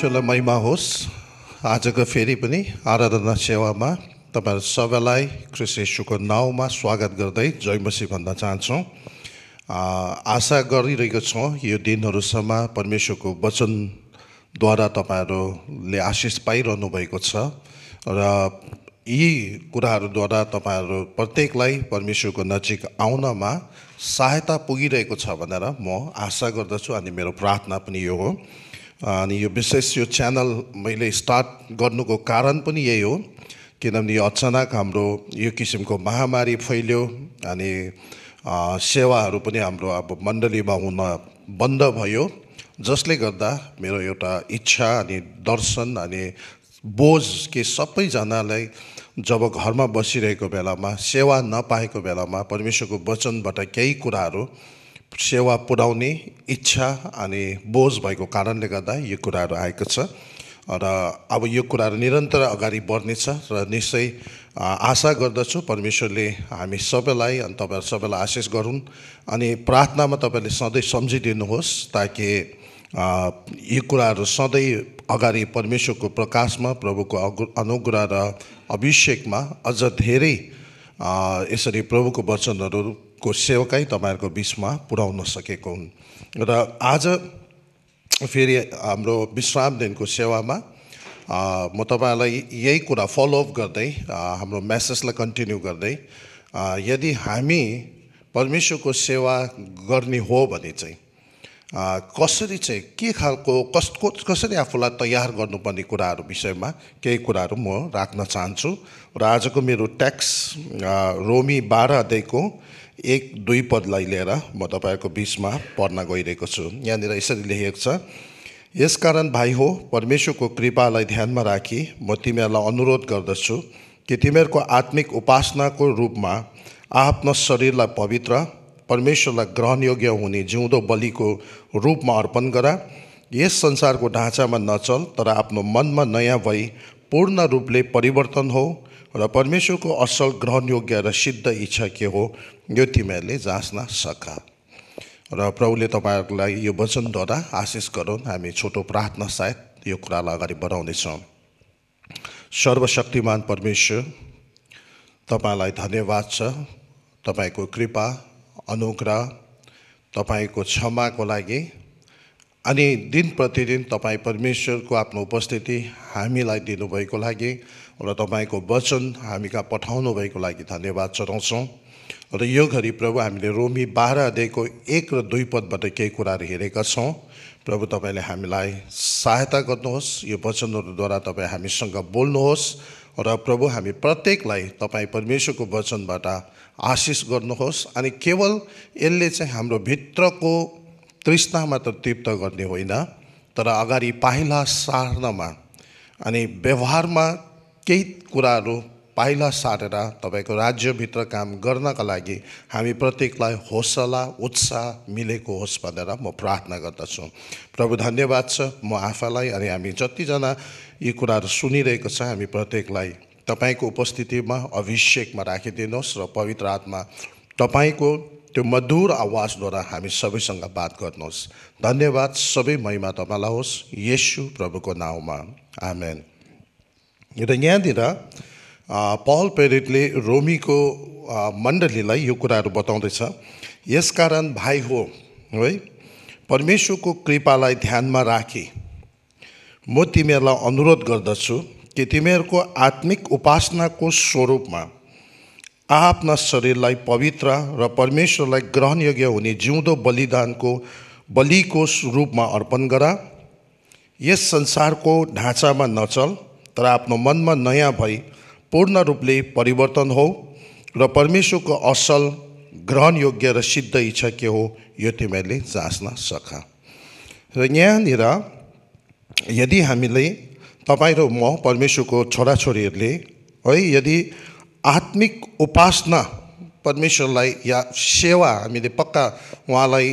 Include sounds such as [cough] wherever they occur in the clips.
परमेश्वरलाई महिमा होस् आजको फेरि पनि आराधना सेवामा तपाईँहरू सबैलाई कृषेशुको नाउँमा स्वागत गर्दै जयमसी भन्न चाहन्छौँ आशा गरिरहेको छौँ यो दिनहरूसम्म परमेश्वरको वचनद्वारा तपाईँहरूले आशिष पाइरहनु भएको छ र यी कुराहरूद्वारा तपाईँहरू प्रत्येकलाई परमेश्वरको नजिक आउनमा सहायता पुगिरहेको छ भनेर म आशा गर्दछु अनि मेरो प्रार्थना पनि यो हो अनि यो विशेष यो च्यानल मैले स्टार्ट गर्नुको कारण पनि यही हो किनभने यो अचानक हाम्रो यो किसिमको महामारी फैल्यो अनि सेवाहरू पनि हाम्रो अब मण्डलीमा हुन बन्द भयो जसले गर्दा मेरो एउटा इच्छा अनि दर्शन अनि बोझ के सबैजनालाई जब घरमा बसिरहेको बेलामा सेवा नपाएको बेलामा परमेश्वरको वचनबाट केही कुराहरू सेवा पुर्याउने इच्छा अनि बोझ भएको कारणले गर्दा यो कुराहरू आएको छ र अब यो कुराहरू निरन्तर अगाडि बढ्नेछ र निश्चय आशा गर्दछु परमेश्वरले हामी सबैलाई अनि तपाईँहरू सबैलाई आशिष गरौँ अनि प्रार्थनामा तपाईँले सधैँ सम्झिदिनुहोस् ताकि यी कुराहरू सधैँ अगाडि परमेश्वरको प्रकाशमा प्रभुको अनुग्रह र अभिषेकमा अझ धेरै यसरी प्रभुको वचनहरू को सेवाकै तपाईँहरूको बिचमा पुर्याउन सकेको हुन् र आज फेरि हाम्रो विश्राम दिनको सेवामा म तपाईँहरूलाई यही कुरा फलोअप गर्दै हाम्रो म्यासेजलाई कन्टिन्यू गर्दै यदि हामी परमेश्वरको सेवा गर्ने हो भने चाहिँ कसरी चाहिँ के खालको कस कसरी आफूलाई तयार गर्नुपर्ने कुराहरू विषयमा केही कुराहरू म राख्न चाहन्छु र आजको मेरो ट्याक्स रोमी बाह्रदेखिको एक दुई पदलाई लिएर म तपाईँहरूको बिचमा पढ्न गइरहेको छु यहाँनिर यसरी लेखिएको छ यसकारण भाइ हो परमेश्वरको कृपालाई ध्यानमा राखी म तिमीहरूलाई अनुरोध गर्दछु कि तिमीहरूको आत्मिक उपासनाको रूपमा आफ्नो शरीरलाई पवित्र परमेश्वरलाई ग्रहणयोग्य हुने जिउँदो बलिको रूपमा अर्पण गर यस संसारको ढाँचामा नचल तर आफ्नो मनमा नयाँ भई पूर्ण रूपले परिवर्तन हो र परमेश्वरको असल ग्रहण योग्य र सिद्ध इच्छा के हो यो तिमीहरूले जाँच्न सक र प्रभुले तपाईँहरूलाई यो वचनद्वारा आशिष गरौँ हामी छोटो प्रार्थना सायद यो कुरालाई अगाडि बढाउनेछौँ सर्वशक्तिमान परमेश्वर तपाईँलाई धन्यवाद छ तपाईँको कृपा अनुग्रह तपाईँको क्षमाको लागि अनि दिन प्रतिदिन तपाईँ परमेश्वरको आफ्नो उपस्थिति हामीलाई दिनुभएको लागि र तपाईँको वचन हामीका पठाउनु भएको लागि धन्यवाद चढाउँछौँ र यो घडी प्रभु हामीले रोमी बाह्र अध्यायको एक र दुई पदबाट केही कुराहरू हेरेका छौँ प्रभु तपाईँले हामीलाई सहायता गर्नुहोस् यो वचनहरूद्वारा तपाईँ हामीसँग बोल्नुहोस् र प्रभु हामी प्रत्येकलाई तपाईँ परमेश्वरको वचनबाट आशिष गर्नुहोस् अनि केवल यसले चाहिँ हाम्रो भित्रको तृष्णा मात्र तृप्त गर्ने होइन तर अगाडि पाइला सार्नमा अनि व्यवहारमा केही कुराहरू पाइला सारेर तपाईँको राज्यभित्र काम गर्नका लागि हामी प्रत्येकलाई हौसला उत्साह मिलेको होस् भनेर म प्रार्थना गर्दछु प्रभु धन्यवाद छ म आफैलाई अनि हामी जतिजना यी कुराहरू सुनिरहेको छ हामी प्रत्येकलाई तपाईँको उपस्थितिमा अभिषेकमा राखिदिनुहोस् र पवित्र आत्मा तपाईँको त्यो मधुर आवाजद्वारा हामी सबैसँग बात गर्नुहोस् धन्यवाद सबै महिमा तपाईँलाई होस् यसु प्रभुको नाउँमा आमेन र यहाँनिर पहल पेरिटले रोमीको मण्डलीलाई यो कुराहरू बताउँदैछ यसकारण भाइ हो है परमेश्वरको कृपालाई ध्यानमा राखी म तिमीहरूलाई अनुरोध गर्दछु कि तिमीहरूको आत्मिक उपासनाको स्वरूपमा आआफ्ना शरीरलाई पवित्र र परमेश्वरलाई ग्रहणयोग्य हुने जिउँदो बलिदानको बलिको रूपमा अर्पण गर यस संसारको ढाँचामा नचल तर आफ्नो मनमा नयाँ भई पूर्ण रूपले परिवर्तन हो र परमेश्वरको असल ग्रहणयोग्य र सिद्ध इच्छा के हो यो तिमीहरूले जाँच्न सख र यहाँनिर यदि हामीले तपाईँ र म परमेश्वरको छोराछोरीहरूले है यदि आत्मिक उपासना परमेश्वरलाई या सेवा हामीले पक्का उहाँलाई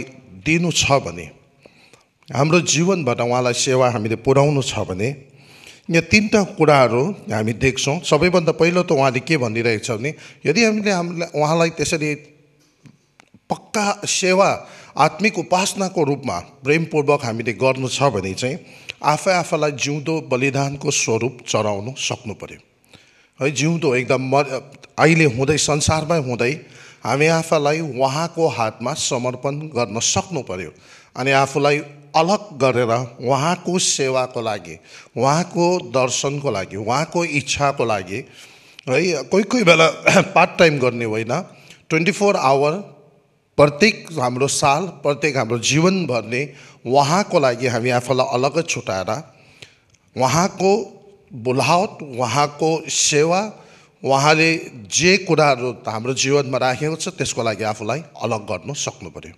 दिनु छ भने हाम्रो जीवनबाट उहाँलाई सेवा हामीले पुर्याउनु छ भने यहाँ तिनवटा कुराहरू हामी देख्छौँ सबैभन्दा पहिलो त उहाँले के भनिरहेको छ भने यदि हामीले हामीलाई उहाँलाई त्यसरी पक्का सेवा आत्मिक उपासनाको रूपमा प्रेमपूर्वक हामीले गर्नु छ भने चाहिँ आफै आफैलाई जिउँदो बलिदानको स्वरूप चढाउनु सक्नु पऱ्यो है जिउँदो एकदम म अहिले हुँदै संसारमै हुँदै हामी आफूलाई उहाँको हातमा समर्पण गर्न सक्नु पऱ्यो अनि आफूलाई अलग गरेर उहाँको सेवाको लागि उहाँको दर्शनको लागि उहाँको इच्छाको लागि है कोही कोही बेला पार्ट [clears throat] टाइम गर्ने होइन ट्वेन्टी फोर आवर प्रत्येक हाम्रो साल प्रत्येक हाम्रो जीवनभर नै उहाँको लागि हामी आफूलाई अलग छुट्याएर उहाँको बोलावट उहाँको सेवा उहाँले जे कुराहरू हाम्रो जीवनमा राखेको छ त्यसको लागि आफूलाई अलग गर्नु सक्नु पऱ्यो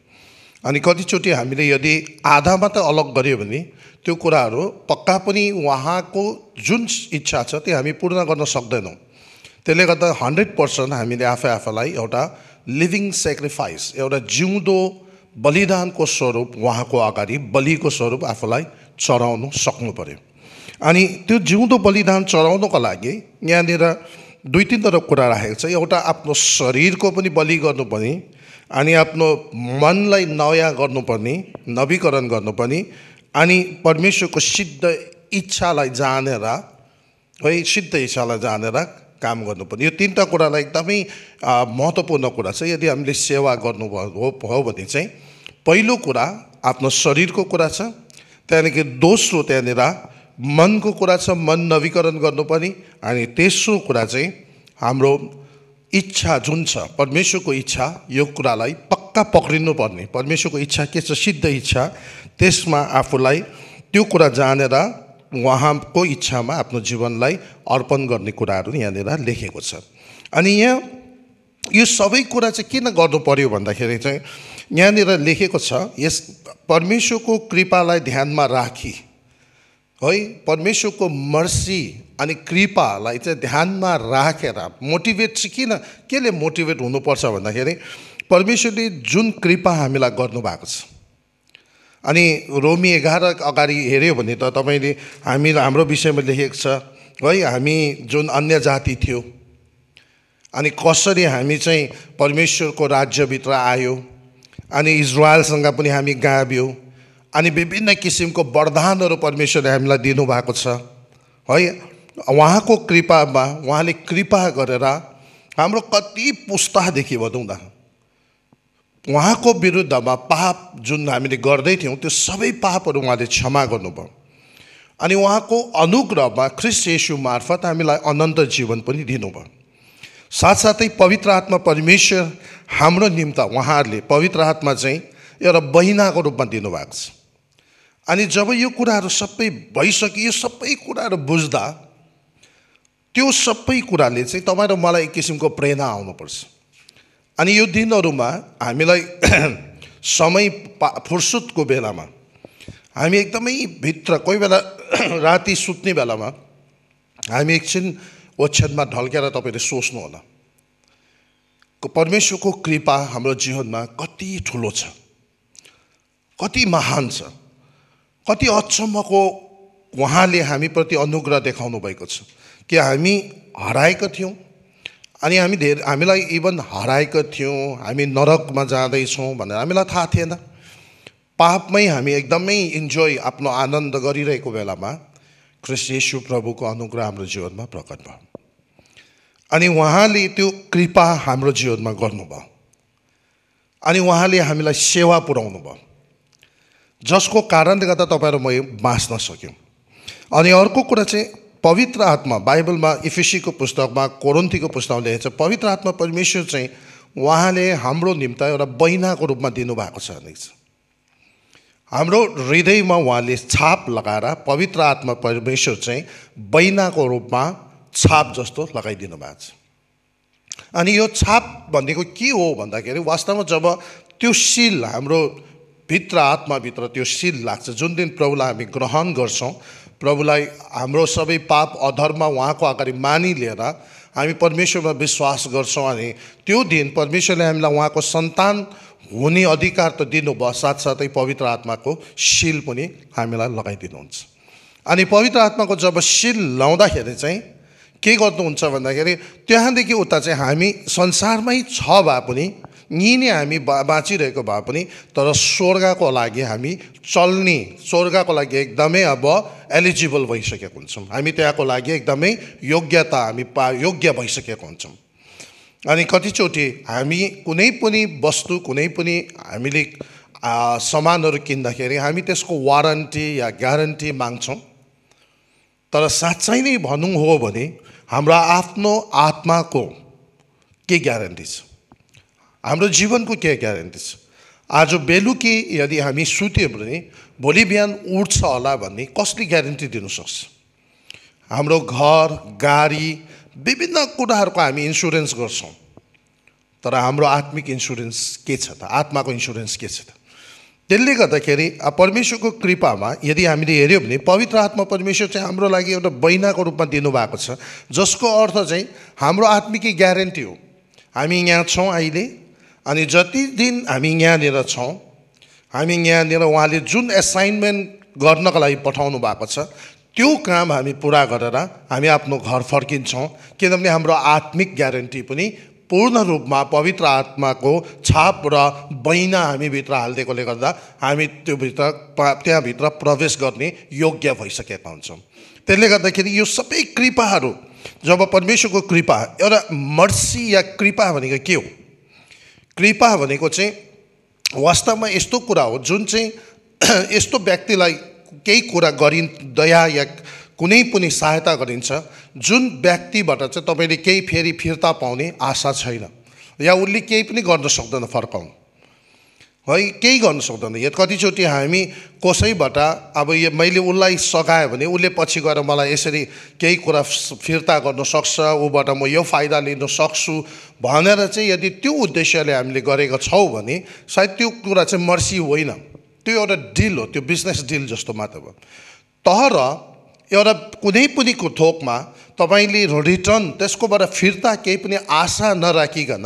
अनि कतिचोटि हामीले यदि आधा मात्र अलग गऱ्यो भने त्यो कुराहरू पक्का पनि उहाँको जुन इच्छा छ त्यो हामी पूर्ण गर्न सक्दैनौँ त्यसले गर्दा हन्ड्रेड पर्सेन्ट हामीले आफै आफैलाई एउटा लिभिङ सेक्रिफाइस एउटा जिउँदो बलिदानको स्वरूप उहाँको अगाडि बलिको स्वरूप आफूलाई चढाउनु सक्नु पऱ्यो अनि त्यो जिउँदो बलिदान चढाउनको लागि यहाँनिर दुई तिनवटा कुरा राखेको छ एउटा आफ्नो शरीरको पनि बलि गर्नुपर्ने अनि आफ्नो मनलाई नयाँ गर्नुपर्ने नवीकरण गर्नुपर्ने अनि परमेश्वरको सिद्ध इच्छालाई जानेर है सिद्ध इच्छालाई जानेर काम गर्नुपर्ने यो तिनवटा कुरालाई एकदमै महत्त्वपूर्ण कुरा छ यदि हामीले सेवा गर्नु हो भने चाहिँ पहिलो कुरा आफ्नो शरीरको कुरा छ त्यहाँदेखि दोस्रो त्यहाँनिर मनको कुरा छ मन नवीकरण गर्नु पनि अनि तेस्रो कुरा चाहिँ हाम्रो इच्छा जुन छ परमेश्वरको इच्छा यो कुरालाई पक्का पक्रिनु पर्ने परमेश्वरको इच्छा के छ सिद्ध इच्छा त्यसमा आफूलाई त्यो कुरा जानेर उहाँको इच्छामा आफ्नो जीवनलाई अर्पण गर्ने कुराहरू यहाँनिर लेखेको छ अनि यहाँ यो सबै कुरा चाहिँ किन गर्नु पर्यो भन्दाखेरि चाहिँ यहाँनिर लेखेको छ यस परमेश्वरको कृपालाई ध्यानमा राखी है परमेश्वरको मर्सी अनि कृपालाई चाहिँ ध्यानमा राखेर मोटिभेट चाहिँ किन केले मोटिभेट हुनुपर्छ भन्दाखेरि परमेश्वरले जुन कृपा हामीलाई गर्नुभएको छ अनि रोमी एघार अगाडि हेऱ्यो भने त तपाईँले हामी हाम्रो विषयमा लेखेको छ है हामी जुन अन्य जाति थियो अनि कसरी हामी चाहिँ परमेश्वरको राज्यभित्र आयो अनि इजरायलसँग पनि हामी गाभ्यौँ अनि विभिन्न किसिमको वरदानहरू परमेश्वरले हामीलाई दिनुभएको छ है उहाँको कृपामा उहाँले कृपा गरेर हाम्रो कति पुस्तादेखि भनौँ न उहाँको विरुद्धमा पाप जुन हामीले गर्दैथ्यौँ त्यो सबै पापहरू उहाँले क्षमा गर्नुभयो अनि उहाँको अनुग्रहमा ख्रिस यसु मार्फत हामीलाई अनन्त जीवन पनि दिनुभयो साथसाथै पवित्र आत्मा परमेश्वर हाम्रो निम्त उहाँहरूले पवित्र आत्मा चाहिँ एउटा बहिनाको रूपमा दिनुभएको छ अनि जब यो कुराहरू सबै भइसक्यो यो सबै कुराहरू बुझ्दा त्यो सबै कुराले चाहिँ तपाईँ र मलाई एक किसिमको प्रेरणा आउनुपर्छ अनि यो दिनहरूमा हामीलाई [clears throat] समय पा फुर्सुदको बेलामा हामी एकदमै भित्र कोही बेला [clears throat] राति सुत्ने बेलामा हामी एकछिन ओछ्यानमा ढल्केर तपाईँले सोच्नुहोला परमेश्वरको कृपा हाम्रो जीवनमा कति ठुलो छ कति महान छ कति अचम्मको उहाँले हामीप्रति अनुग्रह देखाउनु भएको छ कि हामी हराएका थियौँ अनि हामी धेरै हामीलाई इभन हराएका थियौँ हामी नरकमा जाँदैछौँ भनेर हामीलाई थाहा थिएन पापमै हामी एकदमै इन्जोय आफ्नो आनन्द गरिरहेको बेलामा यशु प्रभुको अनुग्रह हाम्रो जीवनमा प्रकट भयो अनि उहाँले त्यो कृपा हाम्रो जीवनमा गर्नुभयो अनि उहाँले हामीलाई सेवा पुऱ्याउनु भयो जसको कारणले गर्दा तपाईँहरू म बाँच्न सक्यौँ अनि अर्को कुरा चाहिँ पवित्र आत्मा बाइबलमा इफिसीको पुस्तकमा कोरोन्थीको पुस्तकमा लेखेको छ पवित्र आत्मा परमेश्वर चाहिँ उहाँले हाम्रो निम्त एउटा बहिनाको रूपमा दिनुभएको छ भनेको हाम्रो हृदयमा उहाँले छाप लगाएर पवित्र आत्मा परमेश्वर चाहिँ बहिनाको रूपमा छाप जस्तो लगाइदिनु भएको छ अनि यो छाप भनेको के हो भन्दाखेरि वास्तवमा जब त्यो सिल हाम्रो भित्र आत्माभित्र त्यो सिल लाग्छ जुन दिन प्रभुलाई हामी ग्रहण गर्छौँ प्रभुलाई हाम्रो सबै पाप अधर्म उहाँको अगाडि मानिलिएर हामी परमेश्वरमा विश्वास गर्छौँ अनि त्यो दिन परमेश्वरले हामीलाई उहाँको सन्तान हुने अधिकार त दिनुभयो साथसाथै पवित्र आत्माको सिल पनि हामीलाई लगाइदिनुहुन्छ अनि पवित्र आत्माको जब सिल लाउँदाखेरि चाहिँ के गर्नुहुन्छ भन्दाखेरि त्यहाँदेखि उता चाहिँ हामी संसारमै छ भए पनि यी नै हामी बा बाँचिरहेको भए पनि तर स्वर्गको लागि हामी चल्ने स्वर्गको लागि एकदमै अब एलिजिबल भइसकेको हुन्छौँ हामी त्यहाँको लागि एकदमै योग्यता हामी पा योग्य भइसकेको हुन्छौँ अनि कतिचोटि हामी कुनै पनि वस्तु कुनै पनि हामीले सामानहरू किन्दाखेरि हामी त्यसको वारन्टी या ग्यारेन्टी माग्छौँ तर साँच्चै नै भनौँ हो भने हाम्रो आफ्नो आत्माको के ग्यारेन्टी छ हाम्रो जीवनको के ग्यारेन्टी छ आज बेलुकी यदि हामी सुत्यौँ भने भोलि बिहान उठ्छ होला भन्ने कसले ग्यारेन्टी दिनुसक्छ हाम्रो घर गाडी विभिन्न कुराहरूको हामी इन्सुरेन्स गर्छौँ तर हाम्रो आत्मिक इन्सुरेन्स के छ त आत्माको इन्सुरेन्स के छ त त्यसले गर्दाखेरि परमेश्वरको कृपामा यदि हामीले हेऱ्यौँ भने पवित्र आत्मा परमेश्वर चाहिँ हाम्रो लागि एउटा बैनाको रूपमा दिनुभएको छ जसको अर्थ चाहिँ हाम्रो आत्मिकै ग्यारेन्टी हो हामी यहाँ छौँ अहिले अनि जति दिन हामी यहाँनिर छौँ हामी यहाँनिर उहाँले जुन एसाइनमेन्ट गर्नको लागि पठाउनु भएको छ त्यो काम हामी पुरा गरेर हामी आफ्नो घर फर्किन्छौँ किनभने हाम्रो आत्मिक ग्यारेन्टी पनि पूर्ण रूपमा पवित्र आत्माको छाप र बैना हामीभित्र हालिदिएकोले गर्दा हामी त्योभित्र त्यहाँभित्र प्रवेश गर्ने योग्य भइसकेका हुन्छौँ त्यसले गर्दाखेरि यो सबै कृपाहरू जब परमेश्वरको कृपा एउटा मर्सी या कृपा भनेको के हो कृपा भनेको चाहिँ वास्तवमा यस्तो कुरा हो जुन चाहिँ [clears throat] यस्तो व्यक्तिलाई केही कुरा गरि दया या कुनै पनि सहायता गरिन्छ जुन व्यक्तिबाट चाहिँ तपाईँले केही फेरि फिर्ता पाउने आशा छैन या उसले केही पनि गर्न सक्दैन फर्काउनु है केही गर्नु सक्दैन यो कतिचोटि हामी कसैबाट अब यो मैले उसलाई सघाएँ भने उसले पछि गएर मलाई यसरी केही कुरा फिर्ता गर्नु सक्छ ऊबाट म यो फाइदा लिनु सक्छु भनेर चाहिँ यदि त्यो उद्देश्यले हामीले गरेका छौँ भने सायद त्यो कुरा चाहिँ मर्सी होइन त्यो एउटा डिल हो त्यो बिजनेस डिल जस्तो मात्र भयो तर एउटा कुनै पनि थोकमा तपाईँले रिटर्न त्यसकोबाट फिर्ता केही पनि आशा नराखिकन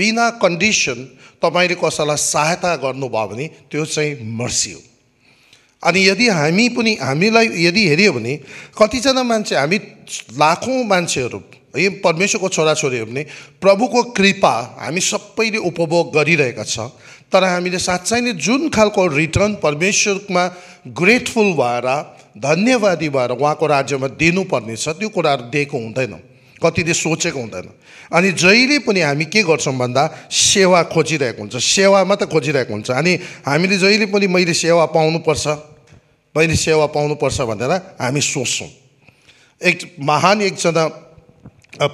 बिना कन्डिसन तपाईँले कसैलाई सहायता गर्नुभयो भने त्यो चाहिँ मर्सी हो अनि यदि हामी पनि हामीलाई यदि हेऱ्यो भने कतिजना मान्छे हामी लाखौँ मान्छेहरू है परमेश्वरको छोराछोरी हो भने प्रभुको कृपा हामी सबैले उपभोग गरिरहेका छ तर हामीले साँच्चै नै जुन खालको रिटर्न परमेश्वरमा ग्रेटफुल भएर धन्यवादी भएर उहाँको राज्यमा दिनुपर्नेछ त्यो कुराहरू दिएको हुँदैन कतिले सोचेको हुँदैन अनि जहिले पनि हामी के गर्छौँ भन्दा सेवा खोजिरहेको हुन्छ सेवा मात्र खोजिरहेको हुन्छ अनि हामीले जहिले पनि मैले सेवा पाउनुपर्छ मैले सेवा पाउनुपर्छ भनेर हामी सोच्छौँ एक महान एकजना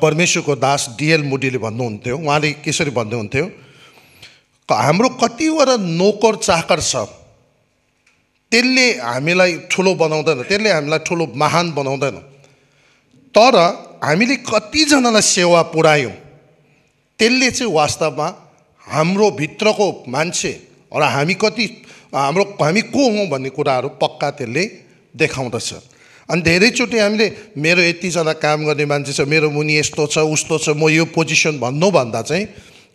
परमेश्वरको दास डिएल मुडीले भन्नुहुन्थ्यो उहाँले कसरी भन्नुहुन्थ्यो हाम्रो कतिवटा नोकर चाकर छ त्यसले हामीलाई ठुलो बनाउँदैन त्यसले हामीलाई ठुलो महान बनाउँदैन तर हामीले कतिजनालाई सेवा पुऱ्यायौँ त्यसले चाहिँ वास्तवमा हाम्रो भित्रको मान्छे र हामी कति हाम्रो हामी को हौँ भन्ने कुराहरू पक्का त्यसले देखाउँदछ अनि धेरैचोटि हामीले मेरो यतिजना काम गर्ने मान्छे छ मेरो मुनि यस्तो छ उस्तो छ म यो पोजिसन भन्नुभन्दा चाहिँ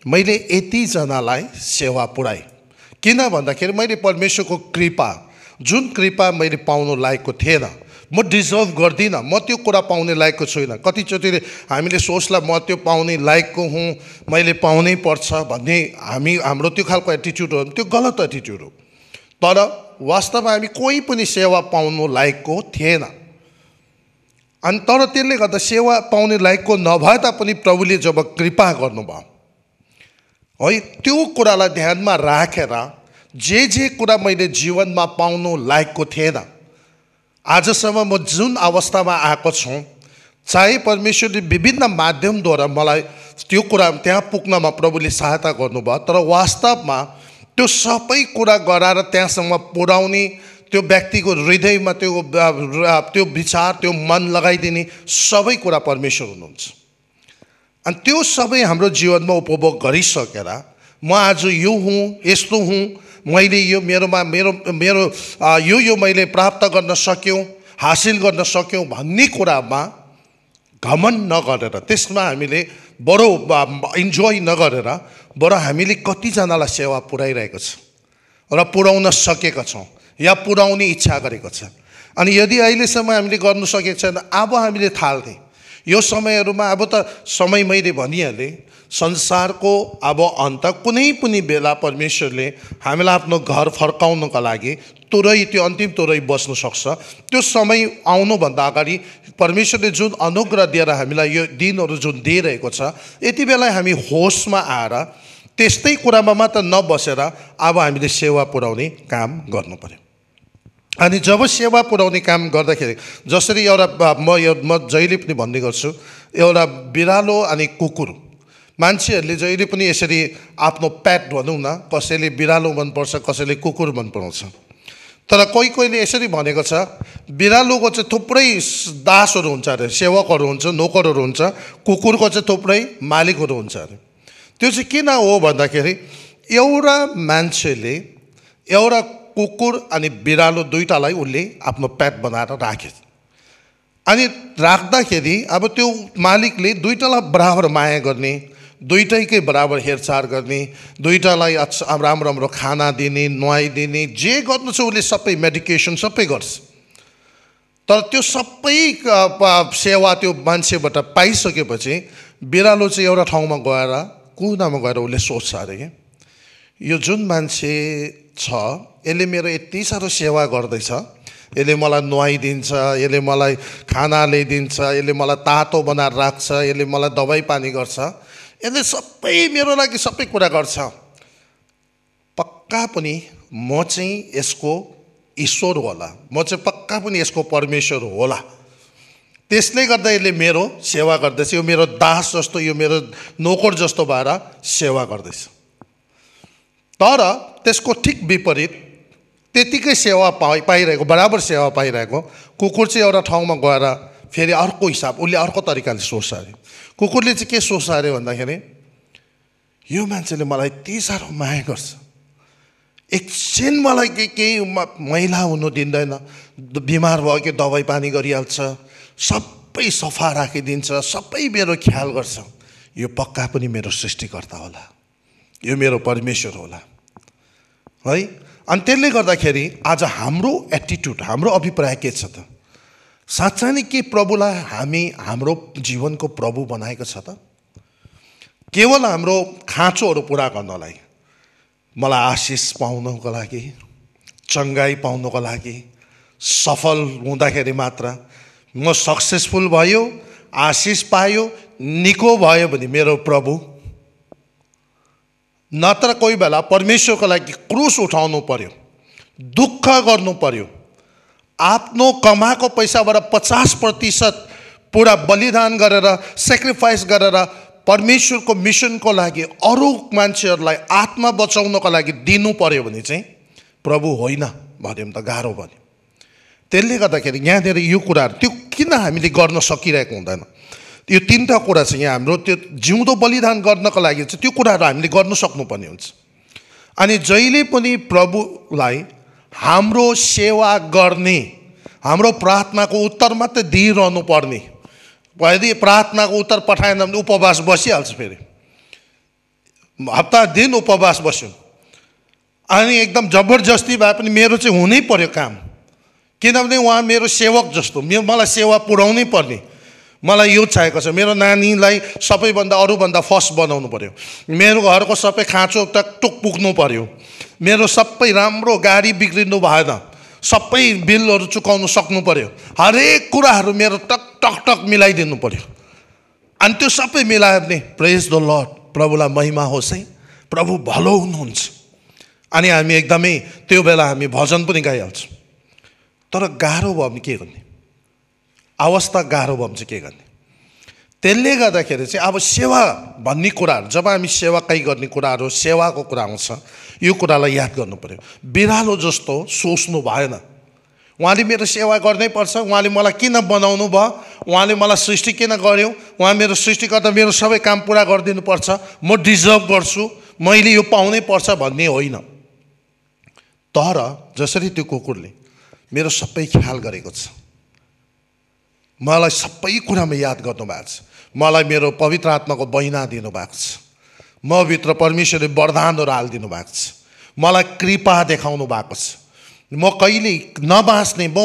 मैले यतिजनालाई सेवा पुऱ्याएँ किन भन्दाखेरि मैले परमेश्वरको कृपा जुन कृपा मैले पाउनु लायकको थिएन म डिजर्भ गर्दिनँ म त्यो कुरा पाउने लायकको छुइनँ कतिचोटि हामीले सोचलाई म त्यो पाउने लायकको हुँ मैले पाउनै पर्छ भन्ने हामी हाम्रो त्यो खालको एटिट्युड हो त्यो गलत एटिट्युड हो तर वास्तवमा हामी कोही पनि सेवा पाउनु लायकको थिएन अनि तर त्यसले गर्दा सेवा पाउने लायकको नभए तापनि प्रभुले जब कृपा गर्नुभयो है त्यो कुरालाई ध्यानमा राखेर जे जे कुरा मैले जीवनमा पाउनु लायकको थिएन आजसम्म म जुन अवस्थामा आएको छु चाहे परमेश्वरले विभिन्न माध्यमद्वारा मलाई त्यो कुरा त्यहाँ पुग्नमा प्रभुले सहायता गर्नुभयो तर वास्तवमा त्यो सबै कुरा गराएर त्यहाँसम्म पुर्याउने त्यो व्यक्तिको हृदयमा त्यो त्यो विचार त्यो मन लगाइदिने सबै कुरा परमेश्वर हुनुहुन्छ अनि त्यो सबै हाम्रो जीवनमा उपभोग गरिसकेर म आज यो हुँ यस्तो हुँ मैले यो मेरोमा मेरो मेरो यो यो मैले प्राप्त गर्न सक्यौँ हासिल गर्न सक्यौँ भन्ने कुरामा घमन नगरेर त्यसमा हामीले बडो इन्जोय नगरेर बडो हामीले कतिजनालाई सेवा पुऱ्याइरहेको छ र पुऱ्याउन सकेका छौँ या पुऱ्याउने इच्छा गरेको छ अनि यदि अहिलेसम्म हामीले गर्नु सकेको छैन अब हामीले थाल्थेँ यो समयहरूमा अब त समय मैले भनिहालेँ संसारको अब अन्त कुनै पनि बेला परमेश्वरले हामीलाई आफ्नो घर फर्काउनको लागि तुरै त्यो अन्तिम तुरै बस्नु सक्छ त्यो समय आउनुभन्दा अगाडि परमेश्वरले जुन अनुग्रह दिएर हामीलाई यो दिनहरू जुन दिइरहेको छ यति बेला हामी होसमा आएर त्यस्तै कुरामा मात्र नबसेर अब हामीले सेवा पुऱ्याउने काम गर्नु पऱ्यो अनि जब सेवा पुऱ्याउने काम गर्दाखेरि जसरी एउटा म यो म जहिले पनि भन्ने गर्छु एउटा बिरालो अनि कुकुर मान्छेहरूले जहिले पनि यसरी आफ्नो प्याट भनौँ न कसैले बिरालो मनपर्छ कसैले कुकुर मन पराउँछ तर कोही कोहीले यसरी भनेको छ बिरालोको चाहिँ थुप्रै दासहरू हुन्छ अरे सेवकहरू हुन्छ नोकरहरू हुन्छ कुकुरको चाहिँ थुप्रै मालिकहरू हुन्छ अरे त्यो चाहिँ किन हो भन्दाखेरि एउटा मान्छेले एउटा कुकुर अनि बिरालो दुइटालाई उसले आफ्नो प्याट बनाएर राखे अनि राख्दाखेरि अब त्यो मालिकले दुइटालाई बराबर माया गर्ने दुइटैकै बराबर हेरचाह गर्ने दुइटालाई राम्रो राम्रो खाना दिने नुहाइदिने जे गर्नु छ उसले सबै मेडिकेसन सबै गर्छ तर त्यो सबै सेवा त्यो मान्छेबाट पाइसकेपछि बिरालो चाहिँ एउटा ठाउँमा गएर कुनामा गएर उसले सोच्छ अरे कि यो जुन मान्छे छ यसले मेरो यति साह्रो सेवा गर्दैछ यसले मलाई नुहाइदिन्छ यसले मलाई खाना ल्याइदिन्छ यसले मलाई तातो बनाएर राख्छ यसले मलाई दबाई पानी गर्छ यसले सबै मेरो लागि सबै कुरा गर्छ पक्का पनि म चाहिँ यसको ईश्वर होला म चाहिँ पक्का पनि यसको परमेश्वर होला त्यसले गर्दा यसले मेरो सेवा गर्दैछ यो मेरो दास जस्तो यो मेरो नोकर जस्तो भएर सेवा गर्दैछ तर त्यसको ठिक विपरीत त्यतिकै सेवा पाइ पाइरहेको बराबर सेवा पाइरहेको कुकुर चाहिँ एउटा ठाउँमा गएर फेरि अर्को हिसाब उसले अर्को तरिकाले सोच्छ अरे कुकुरले चाहिँ के सोच्छ अरे भन्दाखेरि यो मान्छेले मलाई यति साह्रो माया गर्छ एकछिन मलाई के केही मैला हुनु दिँदैन बिमार भयो कि दबाई पानी गरिहाल्छ सबै सफा राखिदिन्छ सबै मेरो ख्याल गर्छ यो पक्का पनि मेरो सृष्टिकर्ता होला यो मेरो परमेश्वर होला है अनि त्यसले गर्दाखेरि आज हाम्रो एटिट्युड हाम्रो अभिप्राय के छ त साँच्चै नै के प्रभुलाई हामी हाम्रो जीवनको प्रभु बनाएको छ त केवल हाम्रो खाँचोहरू पुरा गर्नलाई मलाई आशिष पाउनको लागि चङ्गाई पाउनको लागि सफल हुँदाखेरि मात्र म सक्सेसफुल भयो आशिष पायो निको भयो भने मेरो प्रभु नत्र कोही बेला परमेश्वरको लागि क्रुस उठाउनु पर्यो दुःख गर्नु पर्यो आफ्नो कमाएको पैसाबाट पचास प्रतिशत पुरा बलिदान गरेर सेक्रिफाइस गरेर परमेश्वरको मिसनको लागि अरू मान्छेहरूलाई आत्मा बचाउनको लागि दिनु पर्यो भने चाहिँ प्रभु होइन भन्यो भने त गाह्रो भन्यो त्यसले गर्दाखेरि यहाँनिर यो कुराहरू त्यो किन हामीले गर्न सकिरहेको हुँदैन यो तिनवटा कुरा चाहिँ यहाँ हाम्रो त्यो जिउँदो बलिदान गर्नको लागि चाहिँ त्यो कुराहरू हामीले गर्नु सक्नुपर्ने हुन्छ अनि जहिले पनि प्रभुलाई हाम्रो सेवा गर्ने हाम्रो प्रार्थनाको उत्तर मात्रै दिइरहनु पर्ने यदि प्रार्थनाको उत्तर पठाएन भने उपवास बसिहाल्छ फेरि हप्ता दिन उपवास बस्यो अनि एकदम जबरजस्ती भए पनि मेरो चाहिँ हुनै पर्यो काम किनभने उहाँ मेरो सेवक जस्तो मेरो मलाई सेवा पुऱ्याउनै पर्ने मलाई यो चाहिएको छ मेरो नानीलाई सबैभन्दा अरूभन्दा फर्स्ट बनाउनु पऱ्यो मेरो घरको सबै खाँचो टकटुक पुग्नु पऱ्यो मेरो सबै राम्रो गाडी बिग्रिनु भएन सबै बिलहरू चुकाउनु सक्नु पऱ्यो हरेक कुराहरू मेरो टक टक टक मिलाइदिनु पऱ्यो अनि त्यो सबै मिलायो भने प्रेस द लर्ड प्रभुलाई महिमा होस् है प्रभु भलो हुनुहुन्छ अनि हामी एकदमै त्यो बेला हामी भजन पनि गाइहाल्छौँ तर गाह्रो भयो भने के गर्ने अवस्था गाह्रो भयो भने चाहिँ के गर्ने त्यसले गर्दाखेरि चाहिँ अब सेवा भन्ने कुराहरू जब हामी सेवा कहीँ गर्ने कुराहरू सेवाको कुरा आउँछ यो कुरालाई याद गर्नु पऱ्यो बिरालो जस्तो सोच्नु भएन उहाँले मेरो सेवा गर्नै पर्छ उहाँले मलाई किन बनाउनु भयो उहाँले मलाई सृष्टि किन गऱ्यो उहाँ मेरो सृष्टि गर्दा मेरो सबै काम पुरा गरिदिनुपर्छ म डिजर्भ गर्छु मैले यो पाउनै पर्छ भन्ने होइन तर जसरी त्यो कुकुरले मेरो सबै ख्याल गरेको छ मलाई सबै कुरामा याद गर्नुभएको छ मलाई मेरो पवित्र आत्माको बहिना दिनुभएको छ म भित्र परमेश्वरले वरदानहरू हालिदिनु भएको छ मलाई कृपा देखाउनु भएको छ म कहिले नबाँच्ने म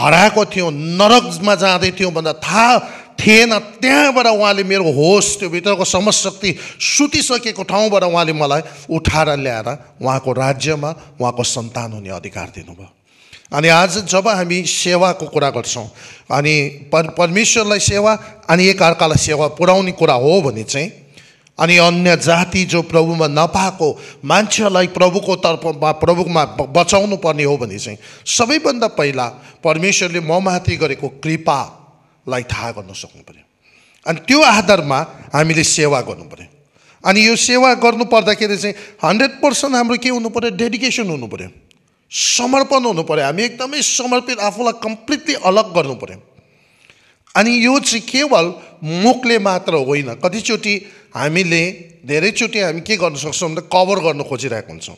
हराएको थिएँ नरकमा जाँदै थियौँ भन्दा थाहा थिएन त्यहाँबाट उहाँले मेरो होस त्यो भित्रको समशक्ति सुतिसकेको ठाउँबाट उहाँले मलाई उठाएर ल्याएर उहाँको राज्यमा उहाँको सन्तान हुने अधिकार दिनुभयो अनि आज जब हामी सेवाको कुरा गर्छौँ अनि पर परमेश्वरलाई सेवा अनि एकअर्कालाई सेवा पुर्याउने कुरा हो भने चाहिँ अनि अन्य जाति जो प्रभुमा नपाएको मान्छेलाई प्रभुको तर्फमा प्रभुमा बचाउनु पर्ने हो भने चाहिँ सबैभन्दा पहिला परमेश्वरले ममाथि गरेको कृपालाई थाहा गर्न सक्नु पऱ्यो अनि त्यो आधारमा हामीले सेवा गर्नु पऱ्यो अनि यो सेवा गर्नु पर्दाखेरि चाहिँ हन्ड्रेड पर्सेन्ट हाम्रो के हुनु पऱ्यो डेडिकेसन हुनु पऱ्यो समर्पण हुनु पऱ्यो हामी एकदमै समर्पित आफूलाई कम्प्लिटली अलग गर्नु पऱ्यो अनि यो चाहिँ केवल मुखले मात्र होइन कतिचोटि हामीले धेरैचोटि हामी के गर्न सक्छौँ भने कभर गर्न खोजिरहेको हुन्छौँ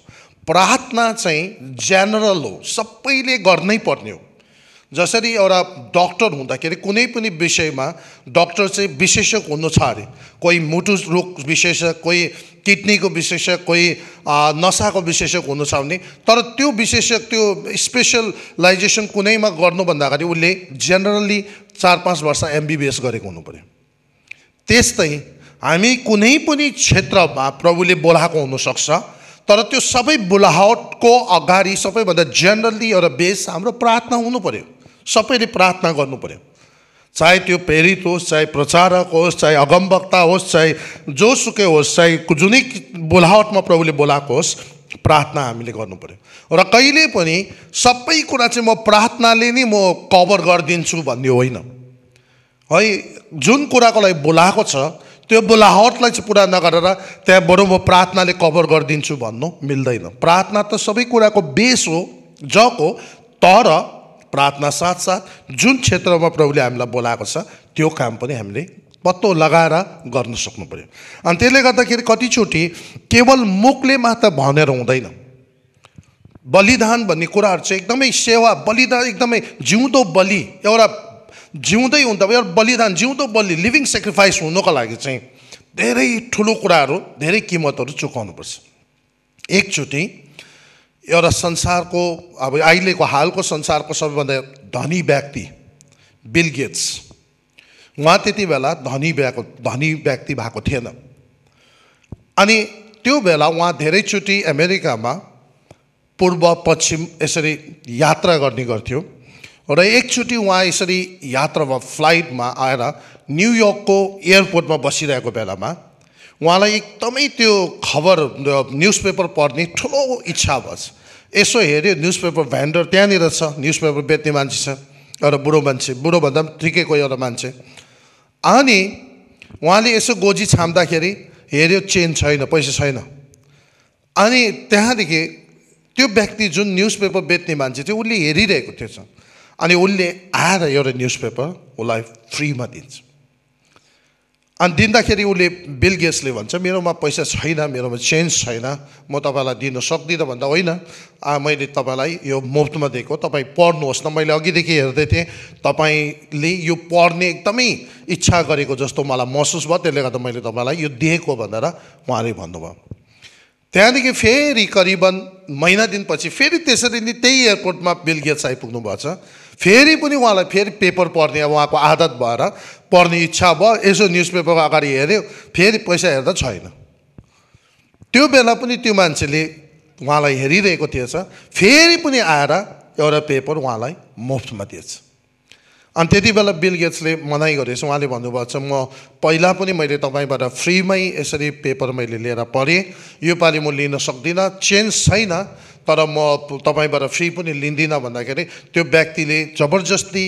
प्रार्थना चाहिँ जेनरल हो सबैले गर्नै पर्ने हो जसरी एउटा डक्टर हुँदाखेरि कुनै पनि विषयमा डक्टर चाहिँ विशेषज्ञ हुनु छ अरे कोही मुटु रोग विशेषक कोही किडनीको विशेषक कोही नसाको विशेषज्ञ हुनु छ भने तर त्यो विशेषक त्यो स्पेसलाइजेसन कुनैमा गर्नुभन्दा अगाडि उसले जेनरली चार पाँच वर्ष एमबिबिएस गरेको हुनु पऱ्यो त्यस्तै हामी कुनै पनि क्षेत्रमा प्रभुले बोलाएको हुनसक्छ तर त्यो सबै बोलावटको अगाडि सबैभन्दा जेनरली एउटा बेस हाम्रो प्रार्थना हुनु पऱ्यो सबैले प्रार्थना गर्नु पऱ्यो चाहे त्यो प्रेरित होस् चाहे प्रचारक होस् चाहे अगमवक्ता होस् चाहे जोसुकै होस् चाहे जुनै बोलावटमा प्रभुले बोलाएको होस् प्रार्थना हामीले गर्नु पऱ्यो र कहिले पनि सबै कुरा चाहिँ म प्रार्थनाले नै म कभर गरिदिन्छु भन्ने होइन है जुन कुराको लागि बोलाएको छ त्यो बोलावटलाई चाहिँ पुरा नगरेर त्यहाँबाट म प्रार्थनाले कभर गरिदिन्छु भन्नु मिल्दैन प्रार्थना त सबै कुराको बेस हो जग हो तर प्रार्थना साथसाथ जुन क्षेत्रमा प्रभुले हामीलाई बोलाएको छ त्यो काम पनि हामीले पत्तो लगाएर गर्न सक्नु पऱ्यो अनि त्यसले गर्दाखेरि कतिचोटि केवल मुखले मात्र भनेर हुँदैन बलिदान भन्ने कुराहरू चाहिँ एकदमै सेवा बलिदान एकदमै जिउँदो बलि एउटा जिउँदै हुँदा एउटा बलिदान जिउँदो बलि लिभिङ सेक्रिफाइस हुनुको लागि चाहिँ धेरै ठुलो कुराहरू धेरै किमतहरू चुकाउनुपर्छ एकचोटि एउटा संसारको अब अहिलेको हालको संसारको सबैभन्दा धनी व्यक्ति बिल गेट्स उहाँ त्यति बेला धनी भएको धनी व्यक्ति भएको थिएन अनि त्यो बेला उहाँ धेरैचोटि अमेरिकामा पूर्व पश्चिम यसरी यात्रा गर्ने गर्थ्यो र एकचोटि उहाँ यसरी यात्रामा फ्लाइटमा आएर न्युयोर्कको एयरपोर्टमा बसिरहेको बेलामा उहाँलाई एकदमै त्यो खबर न्युज पेपर पढ्ने ठुलो इच्छा भएछ यसो हेऱ्यो न्युज पेपर भ्यान्डर त्यहाँनिर छ न्युज पेपर बेच्ने मान्छे छ एउटा बुढो मान्छे बुढो बुढोभन्दा पनि ठिकैको एउटा मान्छे अनि उहाँले यसो गोजी छाम्दाखेरि हेऱ्यो चेन छैन पैसा छैन अनि त्यहाँदेखि त्यो व्यक्ति जुन न्युज पेपर बेच्ने मान्छे थियो उसले हेरिरहेको थिएछ अनि उसले आएर एउटा न्युज पेपर उसलाई फ्रीमा दिन्छ अनि दिँदाखेरि उसले बिल गेट्सले भन्छ मेरोमा पैसा छैन मेरोमा चेन्ज छैन म तपाईँलाई दिन सक्दिनँ भन्दा होइन मैले तपाईँलाई यो मुफ्तमा दिएको तपाईँ पढ्नुहोस् न मैले अघिदेखि हेर्दै थिएँ तपाईँले यो पढ्ने एकदमै इच्छा गरेको जस्तो मलाई महसुस भयो त्यसले गर्दा मैले तपाईँलाई यो दिएको भनेर उहाँले भन्नुभयो त्यहाँदेखि फेरि करिबन महिना दिनपछि फेरि त्यसरी नै त्यही एयरपोर्टमा बिल गेट्स आइपुग्नु भएको छ फेरि पनि उहाँलाई फेरि पेपर पढ्ने अब उहाँको आदत भएर पढ्ने इच्छा भयो यसो न्युज पेपरको अगाडि हेऱ्यो फेरि पैसा हेर्दा छैन त्यो बेला पनि त्यो मान्छेले उहाँलाई हेरिरहेको थिएछ फेरि पनि आएर एउटा पेपर उहाँलाई मुफ्तमा दिएछ अनि त्यति बेला बिल गेट्सले मनाइ गरेछ उहाँले भन्नुभएको छ म पहिला पनि मैले तपाईँबाट फ्रीमै यसरी पेपर मैले लिएर पढेँ योपालि म लिन सक्दिनँ चेन्ज छैन तर म तपाईँबाट फी पनि लिँदिनँ भन्दाखेरि त्यो व्यक्तिले जबरजस्ती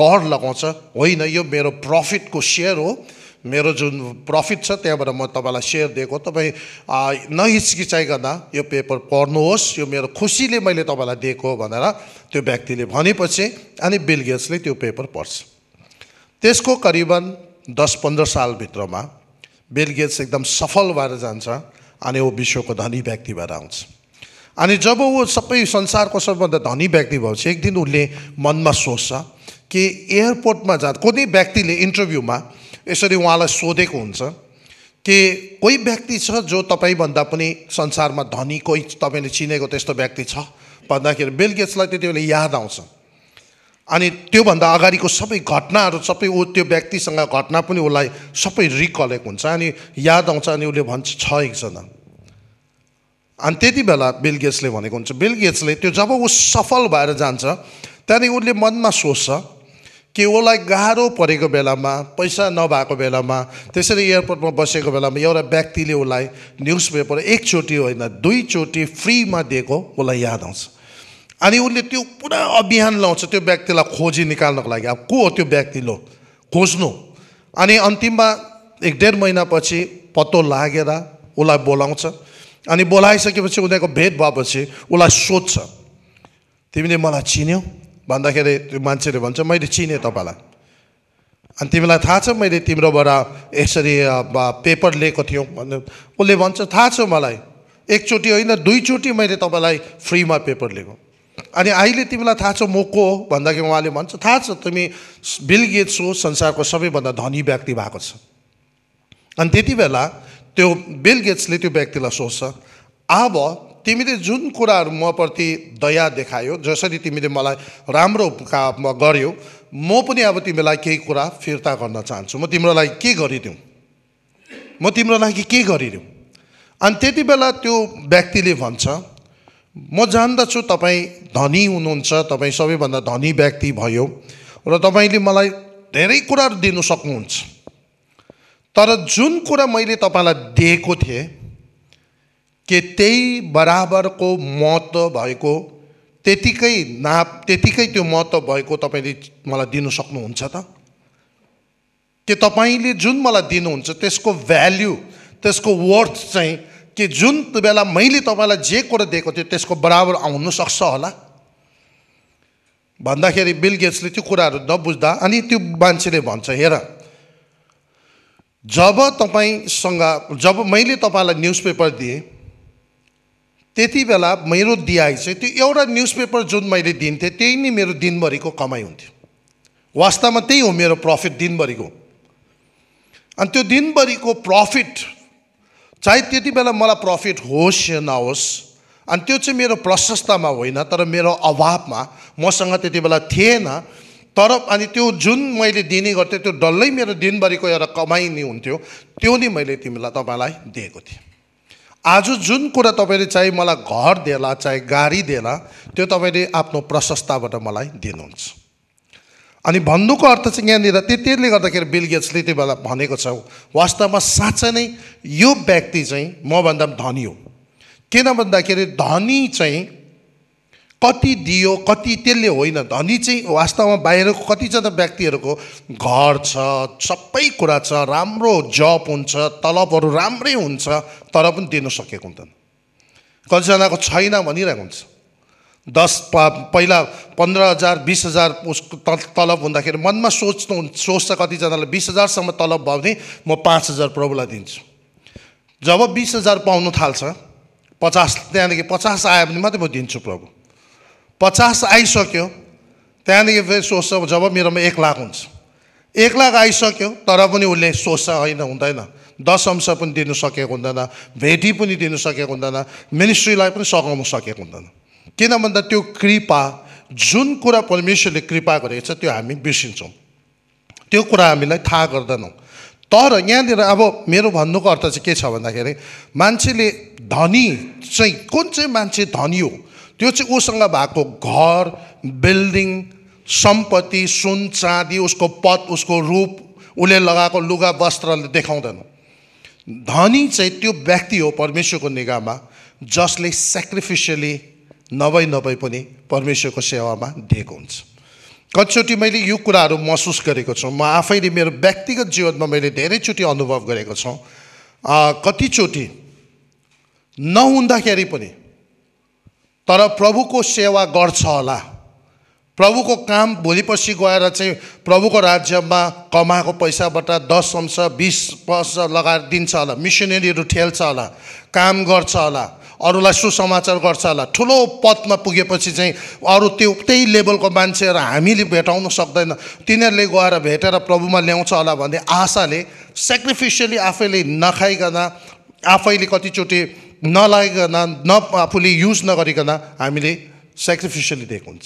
कर लगाउँछ होइन यो मेरो प्रफिटको सेयर हो मेरो जुन प्रफिट छ त्यहाँबाट म तपाईँलाई सेयर दिएको तपाईँ नहिचकिचाइ गर्दा यो पेपर पढ्नुहोस् यो मेरो खुसीले मैले तपाईँलाई दिएको हो भनेर त्यो व्यक्तिले भनेपछि अनि बिल गेट्सले त्यो पेपर पढ्छ त्यसको करिबन दस पन्ध्र सालभित्रमा बिल गेट्स एकदम सफल भएर जान्छ अनि ऊ विश्वको धनी व्यक्ति भएर आउँछ अनि जब ऊ सबै संसारको सबैभन्दा धनी व्यक्ति भएपछि एक दिन उसले मनमा सोच्छ कि एयरपोर्टमा जाँदा कुनै व्यक्तिले इन्टरभ्यूमा यसरी उहाँलाई सोधेको हुन्छ कि कोही व्यक्ति छ जो तपाईँभन्दा पनि संसारमा धनी कोही तपाईँले चिनेको त्यस्तो व्यक्ति छ भन्दाखेरि बिल गेट्सलाई त्यति बेला याद आउँछ अनि त्योभन्दा अगाडिको सबै घटनाहरू सबै ऊ त्यो व्यक्तिसँग घटना पनि उसलाई सबै रिकलेक्ट हुन्छ अनि याद आउँछ अनि उसले भन्छ छ एकजना अनि त्यति बेला बिल गेट्सले भनेको हुन्छ बिल गेट्सले त्यो जब ऊ सफल भएर जान्छ त्यहाँदेखि उसले मनमा सोच्छ कि उसलाई गाह्रो परेको बेलामा पैसा नभएको बेलामा त्यसरी एयरपोर्टमा बसेको बेलामा एउटा व्यक्तिले उसलाई न्युज पेपर एकचोटि होइन दुईचोटि फ्रीमा दिएको उसलाई याद आउँछ अनि उसले त्यो पुरा अभियान लाउँछ त्यो व्यक्तिलाई खोजी निकाल्नको लागि अब को हो त्यो व्यक्ति लो खोज्नु अनि अन्तिममा एक डेढ महिनापछि पत्तो लागेर उसलाई बोलाउँछ अनि बोलाइसकेपछि उनीहरूको भेट भएपछि उसलाई सोध्छ तिमीले मलाई चिन्यौ भन्दाखेरि त्यो मान्छेले भन्छ मैले चिनेँ तपाईँलाई अनि तिमीलाई थाहा छ मैले तिम्रोबाट यसरी पेपर लिएको थियो भने उसले भन्छ थाहा छ मलाई एकचोटि होइन दुईचोटि मैले तपाईँलाई फ्रीमा पेपर लिएको अनि अहिले तिमीलाई थाहा छ म को हो भन्दाखेरि उहाँले भन्छ थाहा छ तिमी बिल गेट्स हो संसारको सबैभन्दा धनी व्यक्ति भएको छ अनि त्यति बेला त्यो बिल गेट्सले त्यो व्यक्तिलाई सोध्छ अब तिमीले जुन कुराहरू म प्रति दया देखायो जसरी तिमीले मलाई राम्रो काम गऱ्यौ म पनि अब तिमीलाई केही कुरा फिर्ता गर्न चाहन्छु म तिम्रो लागि के गरिदिउँ म तिम्रो लागि के गरिदिउँ अनि त्यति बेला त्यो व्यक्तिले भन्छ म जान्दछु तपाईँ धनी हुनुहुन्छ तपाईँ सबैभन्दा धनी व्यक्ति भयो र तपाईँले मलाई धेरै कुराहरू दिनु सक्नुहुन्छ तर जुन कुरा मैले तपाईँलाई दिएको थिएँ के त्यही बराबरको महत्त्व भएको त्यतिकै नाप त्यतिकै त्यो महत्त्व भएको तपाईँले मलाई दिनु सक्नुहुन्छ त के तपाईँले जुन मलाई दिनुहुन्छ त्यसको भ्याल्यु त्यसको वर्थ चाहिँ के जुन बेला मैले तपाईँलाई जे कुरा दिएको थिएँ त्यसको बराबर आउनु सक्छ होला भन्दाखेरि बिल गेट्सले त्यो कुराहरू नबुझ्दा अनि त्यो मान्छेले भन्छ हेर जब तपाईँसँग जब मैले तपाईँलाई न्युज पेपर दिएँ त्यति बेला मेरो दिहाई चाहिँ त्यो एउटा न्युज पेपर जुन मैले दिन्थेँ त्यही नै मेरो दिनभरिको कमाइ हुन्थ्यो वास्तवमा त्यही हो मेरो प्रफिट दिनभरिको अनि त्यो दिनभरिको प्रफिट चाहे त्यति बेला मलाई प्रफिट होस् या नहोस् अनि त्यो चाहिँ मेरो प्रशस्तमा होइन तर मेरो अभावमा मसँग त्यति बेला थिएन तर अनि त्यो जुन मैले दिने गर्थेँ त्यो डल्लै मेरो दिनभरिको एउटा नि हुन्थ्यो त्यो नै मैले तिमीलाई तपाईँलाई दिएको थिएँ आज जुन कुरा तपाईँले चाहे मलाई घर देला चाहे गाडी देला त्यो तपाईँले आफ्नो प्रशस्ताबाट मलाई दिनुहुन्छ अनि भन्नुको अर्थ चाहिँ यहाँनिर त्यसले गर्दाखेरि बिल गेट्सले त्यो बेला भनेको छ वास्तवमा साँच्चै नै यो व्यक्ति चाहिँ मभन्दा पनि धनी हो किन भन्दाखेरि धनी चाहिँ कति दियो कति त्यसले होइन धनी चाहिँ वास्तवमा बाहिरको कतिजना व्यक्तिहरूको घर छ सबै कुरा छ राम्रो जब हुन्छ तलबहरू राम्रै हुन्छ तर पनि दिनु सकेको हुँदैन कतिजनाको छैन भनिरहेको हुन्छ दस प पहिला पन्ध्र हजार बिस हजार उसको त तलब हुँदाखेरि मनमा सोच्नु सोच्छ कतिजनालाई बिस हजारसम्म तलब भयो भने म पाँच हजार प्रभुलाई दिन्छु जब बिस हजार पाउनु थाल्छ पचास त्यहाँदेखि पचास आयो भने मात्रै म दिन्छु प्रभु पचास आइसक्यो त्यहाँदेखि फेरि सोच्छ जब मेरोमा एक लाख हुन्छ एक लाख आइसक्यो तर पनि उसले सोच्छ होइन हुँदैन दस अंश पनि दिनु सकेको हुँदैन भेटी पनि दिनु सकेको हुँदैन मिनिस्ट्रीलाई पनि सघाउनु सकेको हुँदैन किन भन्दा त्यो कृपा जुन कुरा परमेश्वरले कृपा गरेको छ त्यो हामी बिर्सिन्छौँ त्यो कुरा हामीलाई थाहा गर्दैनौँ तर यहाँनिर अब मेरो भन्नुको अर्थ चाहिँ के छ भन्दाखेरि मान्छेले धनी चाहिँ कुन चाहिँ मान्छे धनी हो त्यो चाहिँ उसँग भएको घर बिल्डिङ सम्पत्ति सुन चाँदी उसको पद उसको रूप उसले लगाएको लुगा वस्त्रले देखाउँदैन धनी चाहिँ त्यो व्यक्ति हो परमेश्वरको निगामा जसले सेक्रिफिसियली नभई नभई पनि परमेश्वरको सेवामा दिएको हुन्छ कतिचोटि मैले यो कुराहरू महसुस गरेको छु म आफैले मेरो व्यक्तिगत जीवनमा मैले धेरैचोटि अनुभव गरेको छु कतिचोटि नहुँदाखेरि पनि तर प्रभुको सेवा गर्छ होला प्रभुको काम भोलि पर्सि गएर चाहिँ प्रभुको राज्यमा कमाएको पैसाबाट दस अंश बिस वर्ष लगाएर दिन्छ होला मिसिनेरीहरू ठेल्छ होला काम गर्छ होला अरूलाई सुसमाचार गर्छ होला ठुलो पदमा पुगेपछि चाहिँ अरू त्यो त्यही लेभलको मान्छेहरू हामीले भेटाउन सक्दैन तिनीहरूले गएर भेटेर प्रभुमा ल्याउँछ होला भन्ने आशाले सेक्रिफिसियली आफैले नखाइकन आफैले कतिचोटि नलागिकन न आफूले युज नगरिकन हामीले सेक्रिफिसियली दिएको हुन्छ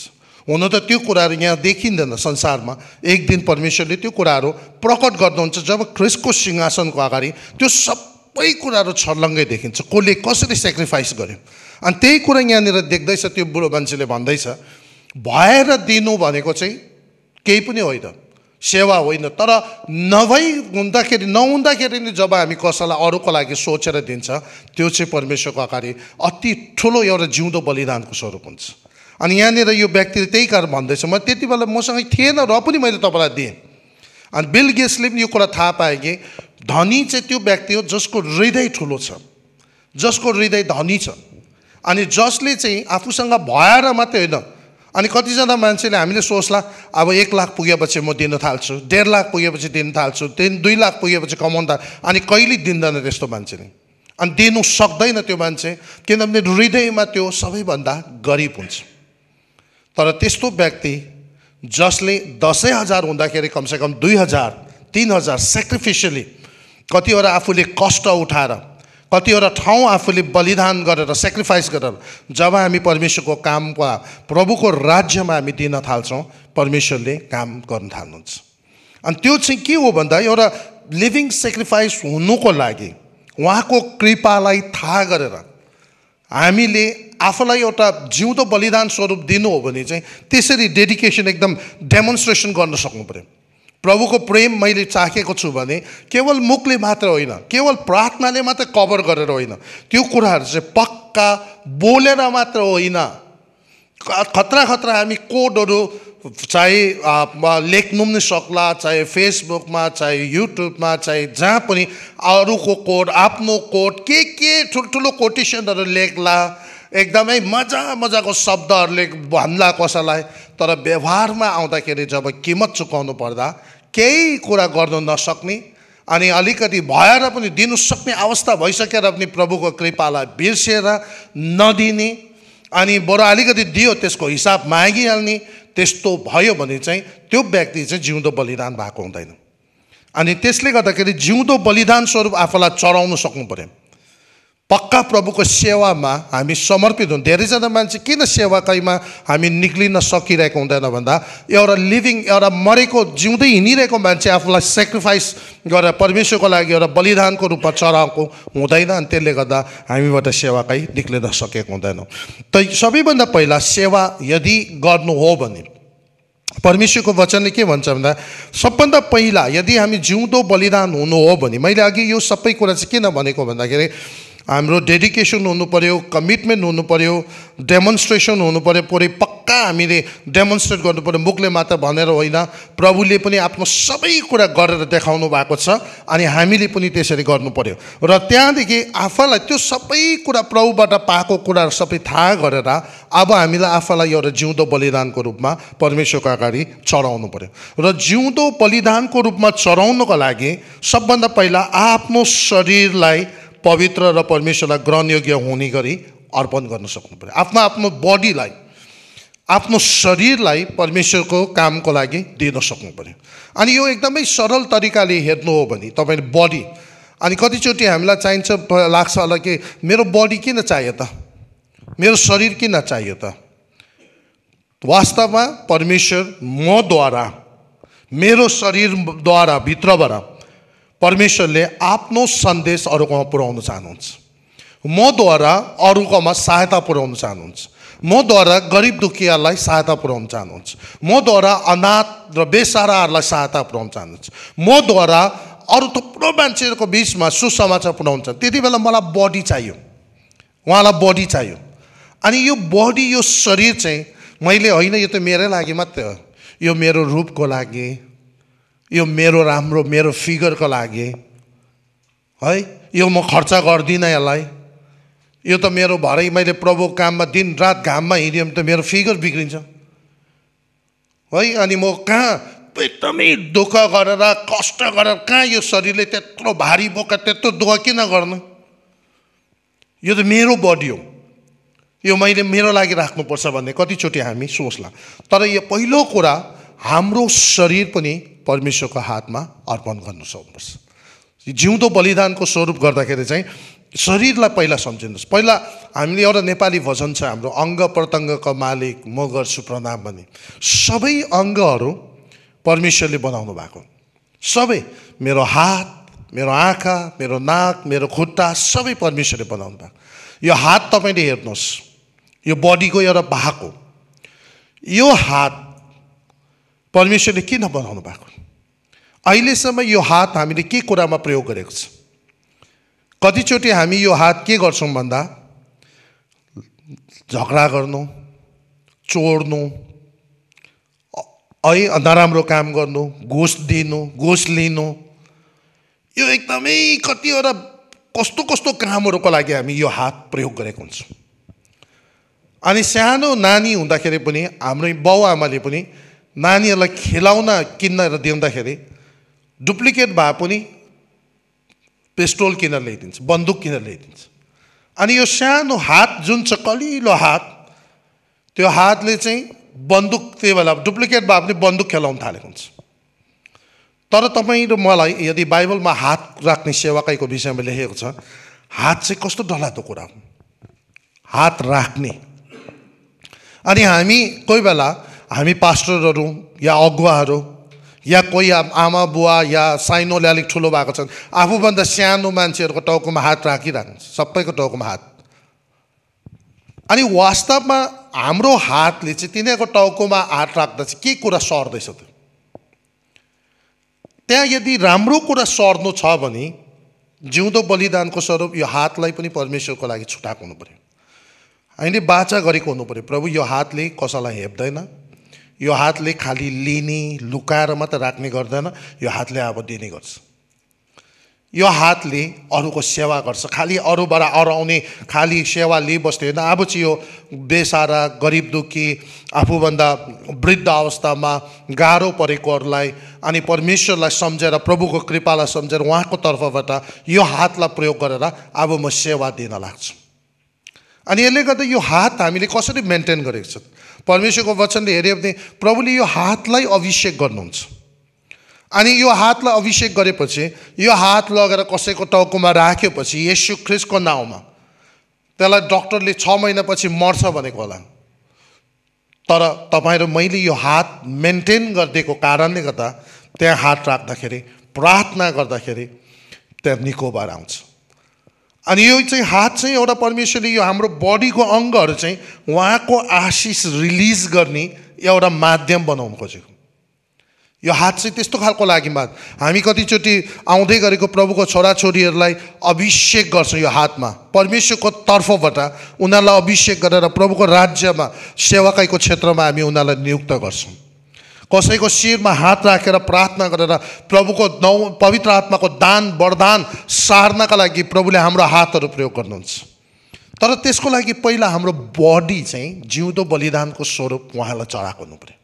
हुन त त्यो कुराहरू यहाँ देखिँदैन संसारमा एक दिन परमेश्वरले त्यो कुराहरू प्रकट गर्नुहुन्छ जब ख्रिसको सिंहासनको अगाडि त्यो सबै कुराहरू छर्लङ्गै देखिन्छ कसले कसरी सेक्रिफाइस गर्यो अनि त्यही कुरा यहाँनिर देख्दैछ त्यो बुढो मान्छेले भन्दैछ भएर दिनु भनेको चाहिँ केही पनि होइन सेवा होइन तर नभई हुँदाखेरि नहुँदाखेरि नि जब हामी कसैलाई अरूको लागि सोचेर दिन्छ त्यो चाहिँ परमेश्वरको अगाडि अति ठुलो एउटा जिउँदो बलिदानको स्वरूप हुन्छ अनि यहाँनिर यो व्यक्तिले त्यही कारण भन्दैछ म त्यति बेला मसँग थिएन र पनि मैले तपाईँलाई दिएँ अनि बिल गेट्सले पनि यो कुरा थाहा पाएँ कि धनी चाहिँ त्यो व्यक्ति हो जसको हृदय ठुलो छ जसको हृदय धनी छ अनि जसले चाहिँ आफूसँग भएर मात्रै होइन अनि कतिजना मान्छेले हामीले सोच्ला अब एक लाख पुगेपछि म दिन थाल्छु डेढ लाख पुगेपछि दिन थाल्छु तिन दुई लाख पुगेपछि कमाउँदा अनि कहिले दिँदैन त्यस्तो मान्छेले अनि दिनु सक्दैन त्यो मान्छे किनभने हृदयमा त्यो सबैभन्दा गरिब हुन्छ तर त्यस्तो व्यक्ति जसले दसैँ हजार हुँदाखेरि कमसेकम दुई हजार तिन हजार सेक्रिफिसियली कतिवटा आफूले कष्ट उठाएर कतिवटा ठाउँ आफूले बलिदान गरेर सेक्रिफाइस गरेर जब हामी परमेश्वरको काम वा प्रभुको राज्यमा हामी दिन थाल्छौँ परमेश्वरले काम गर्न थाल्नुहुन्छ अनि त्यो चाहिँ के हो भन्दा एउटा लिभिङ सेक्रिफाइस हुनुको लागि उहाँको कृपालाई थाहा गरेर हामीले आफूलाई एउटा जिउँदो बलिदान स्वरूप दिनु हो भने चाहिँ त्यसरी डेडिकेसन एकदम डेमोन्स्ट्रेसन गर्न सक्नु पऱ्यो प्रभुको प्रेम मैले चाखेको छु भने केवल मुखले मात्र होइन केवल प्रार्थनाले मात्र कभर गरेर होइन त्यो कुराहरू चाहिँ पक्का बोलेर मात्र होइन खतरा खतरा हामी कोडहरू चाहे लेख्नु पनि सक्ला चाहे फेसबुकमा चाहे युट्युबमा चाहे जहाँ पनि अरूको कोड आफ्नो कोड के के ठुल्ठुलो कोटेसनहरू लेख्ला एकदमै मजा मजाको शब्दहरूले भन्ला कसैलाई तर व्यवहारमा आउँदाखेरि जब किमत चुकाउनु पर्दा केही कुरा गर्नु नसक्ने अनि अलिकति भएर पनि दिनु सक्ने अवस्था भइसकेर पनि प्रभुको कृपालाई बिर्सेर नदिने अनि बरु अलिकति दियो त्यसको हिसाब मागिहाल्ने त्यस्तो भयो भने चाहिँ त्यो व्यक्ति चाहिँ जिउँदो बलिदान भएको हुँदैन अनि त्यसले गर्दाखेरि जिउँदो बलिदान स्वरूप आफूलाई चढाउनु सक्नु पऱ्यो पक्का प्रभुको सेवामा हामी समर्पित हुन् धेरैजना मान्छे किन सेवाकैमा हामी निक्लिन सकिरहेको हुँदैन भन्दा एउटा लिभिङ एउटा मरेको जिउँदै हिँडिरहेको मान्छे आफूलाई सेक्रिफाइस गरेर परमेश्वरको लागि एउटा बलिदानको रूपमा चढाएको हुँदैन अनि त्यसले गर्दा हामीबाट सेवाकै निक्लिन सकेको हुँदैनौँ त सबैभन्दा पहिला सेवा यदि गर्नु हो भने परमेश्वरको वचनले के भन्छ भन्दा सबभन्दा पहिला यदि हामी जिउँदो बलिदान हुनु हो भने मैले अघि यो सबै कुरा चाहिँ किन भनेको भन्दाखेरि हाम्रो डेडिकेसन हुनु पऱ्यो कमिटमेन्ट हुनु पऱ्यो डेमोन्स्ट्रेसन हुनु पऱ्यो पुरै पक्का हामीले डेमोन्स्ट्रेट गर्नु पऱ्यो मुखले मात्र भनेर होइन प्रभुले पनि आफ्नो सबै कुरा गरेर देखाउनु भएको छ अनि हामीले पनि त्यसरी गर्नु पऱ्यो र त्यहाँदेखि आफूलाई त्यो सबै कुरा प्रभुबाट पाएको कुराहरू सबै थाहा गरेर अब हामीलाई आफूलाई एउटा जिउँदो बलिदानको रूपमा परमेश्वरको अगाडि चढाउनु पऱ्यो र जिउँदो बलिदानको रूपमा चढाउनको लागि सबभन्दा पहिला आफ्नो शरीरलाई पवित्र र परमेश्वरलाई ग्रहणयोग्य हुने गरी अर्पण गर्न सक्नु पऱ्यो आफ्नो आफ्नो बडीलाई आफ्नो शरीरलाई परमेश्वरको कामको लागि दिन सक्नु पऱ्यो अनि यो एकदमै सरल तरिकाले हेर्नु हो भने तपाईँले बडी अनि कतिचोटि हामीलाई चाहिन्छ लाग्छ होला कि मेरो बडी किन चाहियो त मेरो शरीर किन चाहियो त वास्तवमा परमेश्वर मद्वारा मेरो शरीरद्वारा भित्रबाट परमेश्वरले आफ्नो सन्देश अरूकोमा पुर्याउन चाहनुहुन्छ मद्वारा अरूकोमा सहायता पुर्याउन चाहनुहुन्छ मद्वारा गरिब दुखियालाई सहायता पुर्याउन चाहनुहुन्छ मद्वारा अनाथ र बेसाराहरूलाई सहायता पुर्याउन चाहनुहुन्छ मद्वारा अरू थुप्रो मान्छेहरूको बिचमा सुसमाचार पुऱ्याउँछ त्यति बेला मलाई बडी चाहियो उहाँलाई बडी चाहियो अनि यो बडी यो शरीर चाहिँ मैले होइन यो त मेरै लागि मात्रै हो यो मेरो रूपको लागि यो मेरो राम्रो मेरो फिगरको लागि है यो म खर्च गर्दिनँ यसलाई यो त मेरो भरै मैले प्रभु काममा दिन रात घाममा हिँड्यो भने त मेरो फिगर बिग्रिन्छ है अनि म कहाँ एकदमै दुःख गरेर कष्ट गरेर कहाँ यो शरीरले त्यत्रो भारी बोका त्यत्रो दुःख किन गर्नु यो त मेरो बडी हो यो मैले मेरो लागि राख्नुपर्छ भन्ने कतिचोटि हामी सोच्ला तर यो पहिलो कुरा हाम्रो शरीर पनि परमेश्वरको हातमा अर्पण गर्नु सक्नुपर्छ जिउँदो बलिदानको स्वरूप गर्दाखेरि चाहिँ शरीरलाई पहिला सम्झिनुहोस् पहिला हामीले एउटा नेपाली भजन छ हाम्रो अङ्ग प्रत्यङ्गको मालिक म गर्छु प्रणाम भने सबै अङ्गहरू परमेश्वरले बनाउनु भएको सबै मेरो हात मेरो आँखा मेरो नाक मेरो खुट्टा सबै परमेश्वरले बनाउनु भएको यो हात तपाईँले हेर्नुहोस् यो बडीको एउटा भाग हो यो हात परमेश्वरले किन बनाउनु भएको अहिलेसम्म यो हात हामीले के कुरामा प्रयोग गरेको छ कतिचोटि हामी यो हात के गर्छौँ भन्दा झगडा गर्नु चोड्नु है नराम्रो काम गर्नु घुस दिनु घुस लिनु यो एकदमै कतिवटा कस्तो कस्तो कामहरूको लागि हामी यो हात प्रयोग गरेको हुन्छौँ अनि सानो नानी हुँदाखेरि पनि हाम्रै बाउ आमाले पनि नानीहरूलाई खेलाउन किन्न दिँदाखेरि डुप्लिकेट भए पनि पेस्टोल किनेर ल्याइदिन्छ बन्दुक किनेर ल्याइदिन्छ अनि यो सानो हात जुन छ कलिलो हात त्यो हातले चाहिँ बन्दुक त्यही बेला डुप्लिकेट भए पनि बन्दुक खेलाउन थालेको हुन्छ तर तपाईँ र मलाई यदि बाइबलमा हात राख्ने सेवाकाईको विषयमा लेखेको छ हात चाहिँ कस्तो डरलाग्दो कुरा हो हात राख्ने अनि हामी कोही बेला हामी पास्टरहरू या अगुवाहरू या कोही आमा बुवा या साइनोले अलिक ठुलो भएको छन् आफूभन्दा सानो मान्छेहरूको टाउकोमा हात राखिरहन्छ सबैको टाउकोमा हात अनि वास्तवमा हाम्रो हातले चाहिँ तिनीहरूको टाउकोमा हात राख्दा चाहिँ के कुरा सर्दैछ त्यो त्यहाँ यदि राम्रो कुरा सर्नु छ भने जिउँदो बलिदानको स्वरूप यो हातलाई पनि परमेश्वरको लागि छुट्याएको हुनु पऱ्यो हामीले बाचा गरेको हुनु पऱ्यो प्रभु यो हातले कसैलाई हेप्दैन यो हातले खालि लिने लुकाएर मात्र राख्ने गर्दैन यो हातले अब दिने गर्छ यो हातले अरूको सेवा गर्छ खालि अरूबाट अराउने खालि सेवा लिइबस्ने होइन अब चाहिँ यो बेसारा गरिब दुःखी आफूभन्दा वृद्ध अवस्थामा गाह्रो परेकोहरूलाई अनि परमेश्वरलाई सम्झेर प्रभुको कृपालाई सम्झेर उहाँको तर्फबाट यो हातलाई प्रयोग गरेर अब म सेवा दिन लाग्छु अनि यसले गर्दा यो हात हामीले कसरी मेन्टेन गरेको छ परमेश्वरको वचनले हेऱ्यो भने प्रभुले यो हातलाई अभिषेक गर्नुहुन्छ अनि यो हातलाई अभिषेक गरेपछि यो हात लगेर कसैको टाउकोमा राखेपछि यसु ख्रिसको नाउँमा त्यसलाई डक्टरले छ महिनापछि मर्छ भनेको होला तर तपाईँ र मैले यो हात मेन्टेन गरिदिएको कारणले गर्दा त्यहाँ हात राख्दाखेरि प्रार्थना गर्दाखेरि त्यहाँ निको भएर आउँछ अनि यो चाहिँ हात चाहिँ एउटा परमेश्वरले यो हाम्रो बडीको अङ्गहरू चाहिँ उहाँको आशिष रिलिज गर्ने एउटा माध्यम बनाउनु खोजेको यो हात चाहिँ त्यस्तो खालको लागि मात हामी कतिचोटि आउँदै गरेको प्रभुको छोराछोरीहरूलाई अभिषेक गर्छौँ यो हातमा परमेश्वरको तर्फबाट उनीहरूलाई अभिषेक गरेर प्रभुको राज्यमा सेवाकाईको क्षेत्रमा हामी उनीहरूलाई नियुक्त गर्छौँ कसैको शिरमा हात राखेर प्रार्थना गरेर प्रभुको नौ पवित्र आत्माको दान वरदान सार्नका लागि प्रभुले हाम्रो हातहरू प्रयोग गर्नुहुन्छ तर त्यसको लागि पहिला हाम्रो बडी चाहिँ जिउँदो बलिदानको स्वरूप उहाँलाई चढाएको हुनु पऱ्यो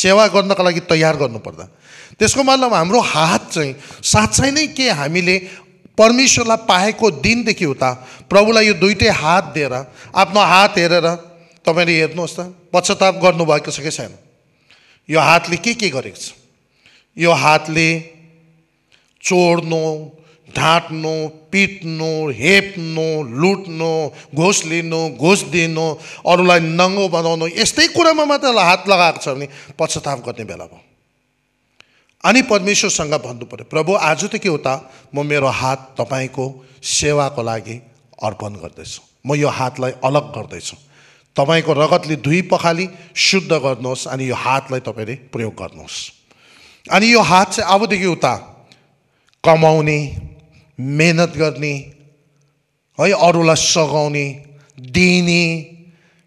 सेवा गर्नका लागि तयार गर्नुपर्दा त्यसको मतलब हाम्रो हात चाहिँ साँच्चै नै के हामीले परमेश्वरलाई पाएको दिनदेखि उता प्रभुलाई यो दुइटै हात दिएर आफ्नो हात हेरेर तपाईँले हेर्नुहोस् त पश्चाताप गर्नुभएको छ कि छैन यो हातले के के गरेको छ यो हातले चोड्नु ढाँट्नु पिट्नु हेप्नु लुट्नु घुस लिनु घुस दिनु अरूलाई नङ्गो बनाउनु यस्तै कुरामा मात्र हात लगाएको छ भने पश्चाताप गर्ने बेला भयो अनि परमेश्वरसँग भन्नु पऱ्यो प्रभु आज त के हो त म मेरो हात तपाईँको सेवाको लागि अर्पण गर्दैछु म यो हातलाई अलग गर्दैछु तपाईँको रगतले धुई पखाली शुद्ध गर्नुहोस् अनि यो हातलाई तपाईँले प्रयोग गर्नुहोस् अनि यो हात चाहिँ अबदेखि उता कमाउने मेहनत गर्ने है अरूलाई सघाउने दिने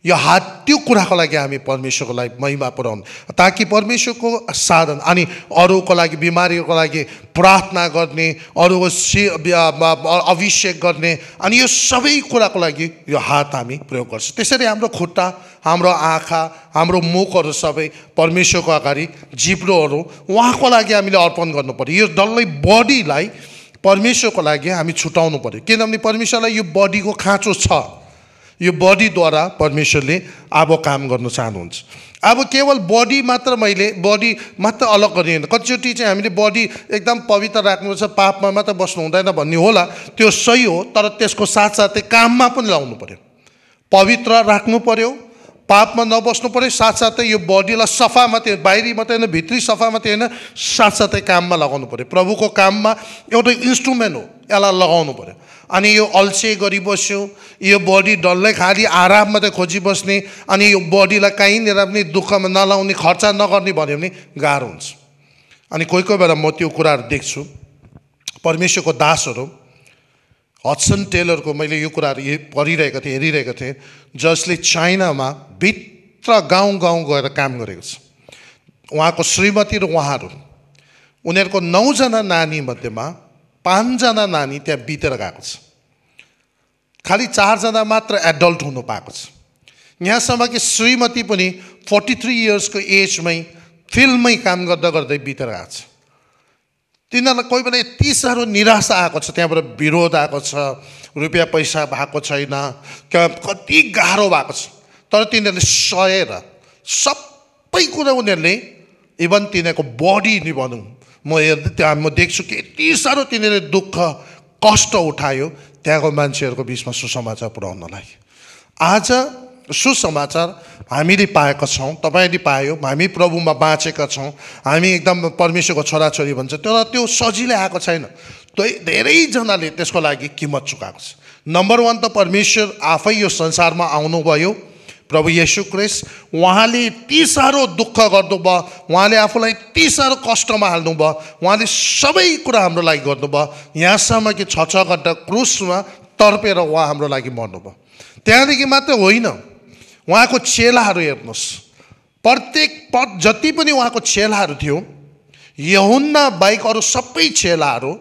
यो हात त्यो कुराको लागि हामी परमेश्वरको लागि महिमा पुऱ्याउनु ताकि परमेश्वरको साधन अनि अरूको लागि बिमारीको लागि प्रार्थना गर्ने अरूको से अभिषेक गर्ने अनि यो सबै कुराको लागि यो हात हामी प्रयोग गर्छौँ त्यसरी हाम्रो खुट्टा हाम्रो आँखा हाम्रो मुखहरू सबै परमेश्वरको अगाडि जिब्रोहरू उहाँको लागि हामीले अर्पण गर्नु पऱ्यो यो डल्लै बडीलाई परमेश्वरको लागि हामी छुट्याउनु पऱ्यो किनभने परमेश्वरलाई यो बडीको खाँचो छ यो बडीद्वारा परमेश्वरले अब काम गर्न चाहनुहुन्छ अब केवल बडी मात्र मैले बडी मात्र अलग गर्ने कतिचोटि चाहिँ हामीले बडी एकदम पवित्र राख्नुपर्छ पापमा मात्र बस्नु हुँदैन भन्ने होला त्यो सही हो तर त्यसको साथसाथै काममा पनि लाउनु पऱ्यो पवित्र राख्नु पऱ्यो पापमा नबस्नु पऱ्यो साथसाथै यो बडीलाई सफा मात्रै बाहिरी मात्रै होइन भित्री सफा मात्रै होइन साथसाथै काममा लगाउनु पऱ्यो प्रभुको काममा एउटा इन्स्ट्रुमेन्ट हो यसलाई लगाउनु पऱ्यो अनि यो अल्छे गरिबस्यो यो बडी डल्लै खालि आराम मात्रै खोजी बस्ने अनि यो बडीलाई कहीँनिर पनि दुःखमा नलाउने खर्च नगर्ने भन्यो भने गाह्रो हुन्छ अनि कोही कोही बेला म त्यो कुराहरू देख्छु परमेश्वरको दासहरू हटसन टेलरको मैले यो कुराहरू पढिरहेको थिएँ हेरिरहेको थिएँ जसले चाइनामा भित्र गाउँ गाउँ गएर काम गरेको छ उहाँको श्रीमती र उहाँहरू उनीहरूको नौजना नानी मध्येमा पाँचजना नानी त्यहाँ बितेर गएको छ खालि चारजना मात्र एडल्ट हुनु पाएको छ यहाँसम्म कि श्रीमती पनि फोर्टी थ्री इयर्सको एजमै फिल्डमै काम गर्दा गर्दै बितेर गएको छ तिनीहरूलाई कोही बेला यति साह्रो निराशा आएको छ त्यहाँबाट विरोध आएको छ रुपियाँ पैसा भएको छैन कति गाह्रो भएको छ तर तिनीहरूले सहेर सबै कुरा उनीहरूले इभन तिनीहरूको बडी नि भनौँ म हेर्दै त्यहाँ म देख्छु कि यति साह्रो तिनीहरूले दुःख कष्ट उठायो त्यहाँको मान्छेहरूको बिचमा सुसमाचार पुऱ्याउनलाई आज सुसमाचार हामीले पाएका छौँ तपाईँले पायो हामी प्रभुमा बाँचेका छौँ हामी एकदम परमेश्वरको छोराछोरी भन्छ तर त्यो सजिलै आएको छैन धेरैजनाले त्यसको लागि किम्मत चुकाएको छ नम्बर वान त परमेश्वर आफै यो संसारमा आउनुभयो प्रभु यशु क्रेस उहाँले यति साह्रो दुःख गर्नुभयो उहाँले आफूलाई यति साह्रो कष्टमा हाल्नु हाल्नुभयो उहाँले सबै कुरा हाम्रो लागि गर्नुभयो यहाँसम्म कि छ छ घन्टा क्रुसमा तर्पेर उहाँ हाम्रो लागि मर्नुभयो त्यहाँदेखि मात्रै होइन उहाँको चेलाहरू हेर्नुहोस् प्रत्येक पद जति पनि उहाँको चेलाहरू थियो यहुन्ना बाहेक अरू सबै चेलाहरू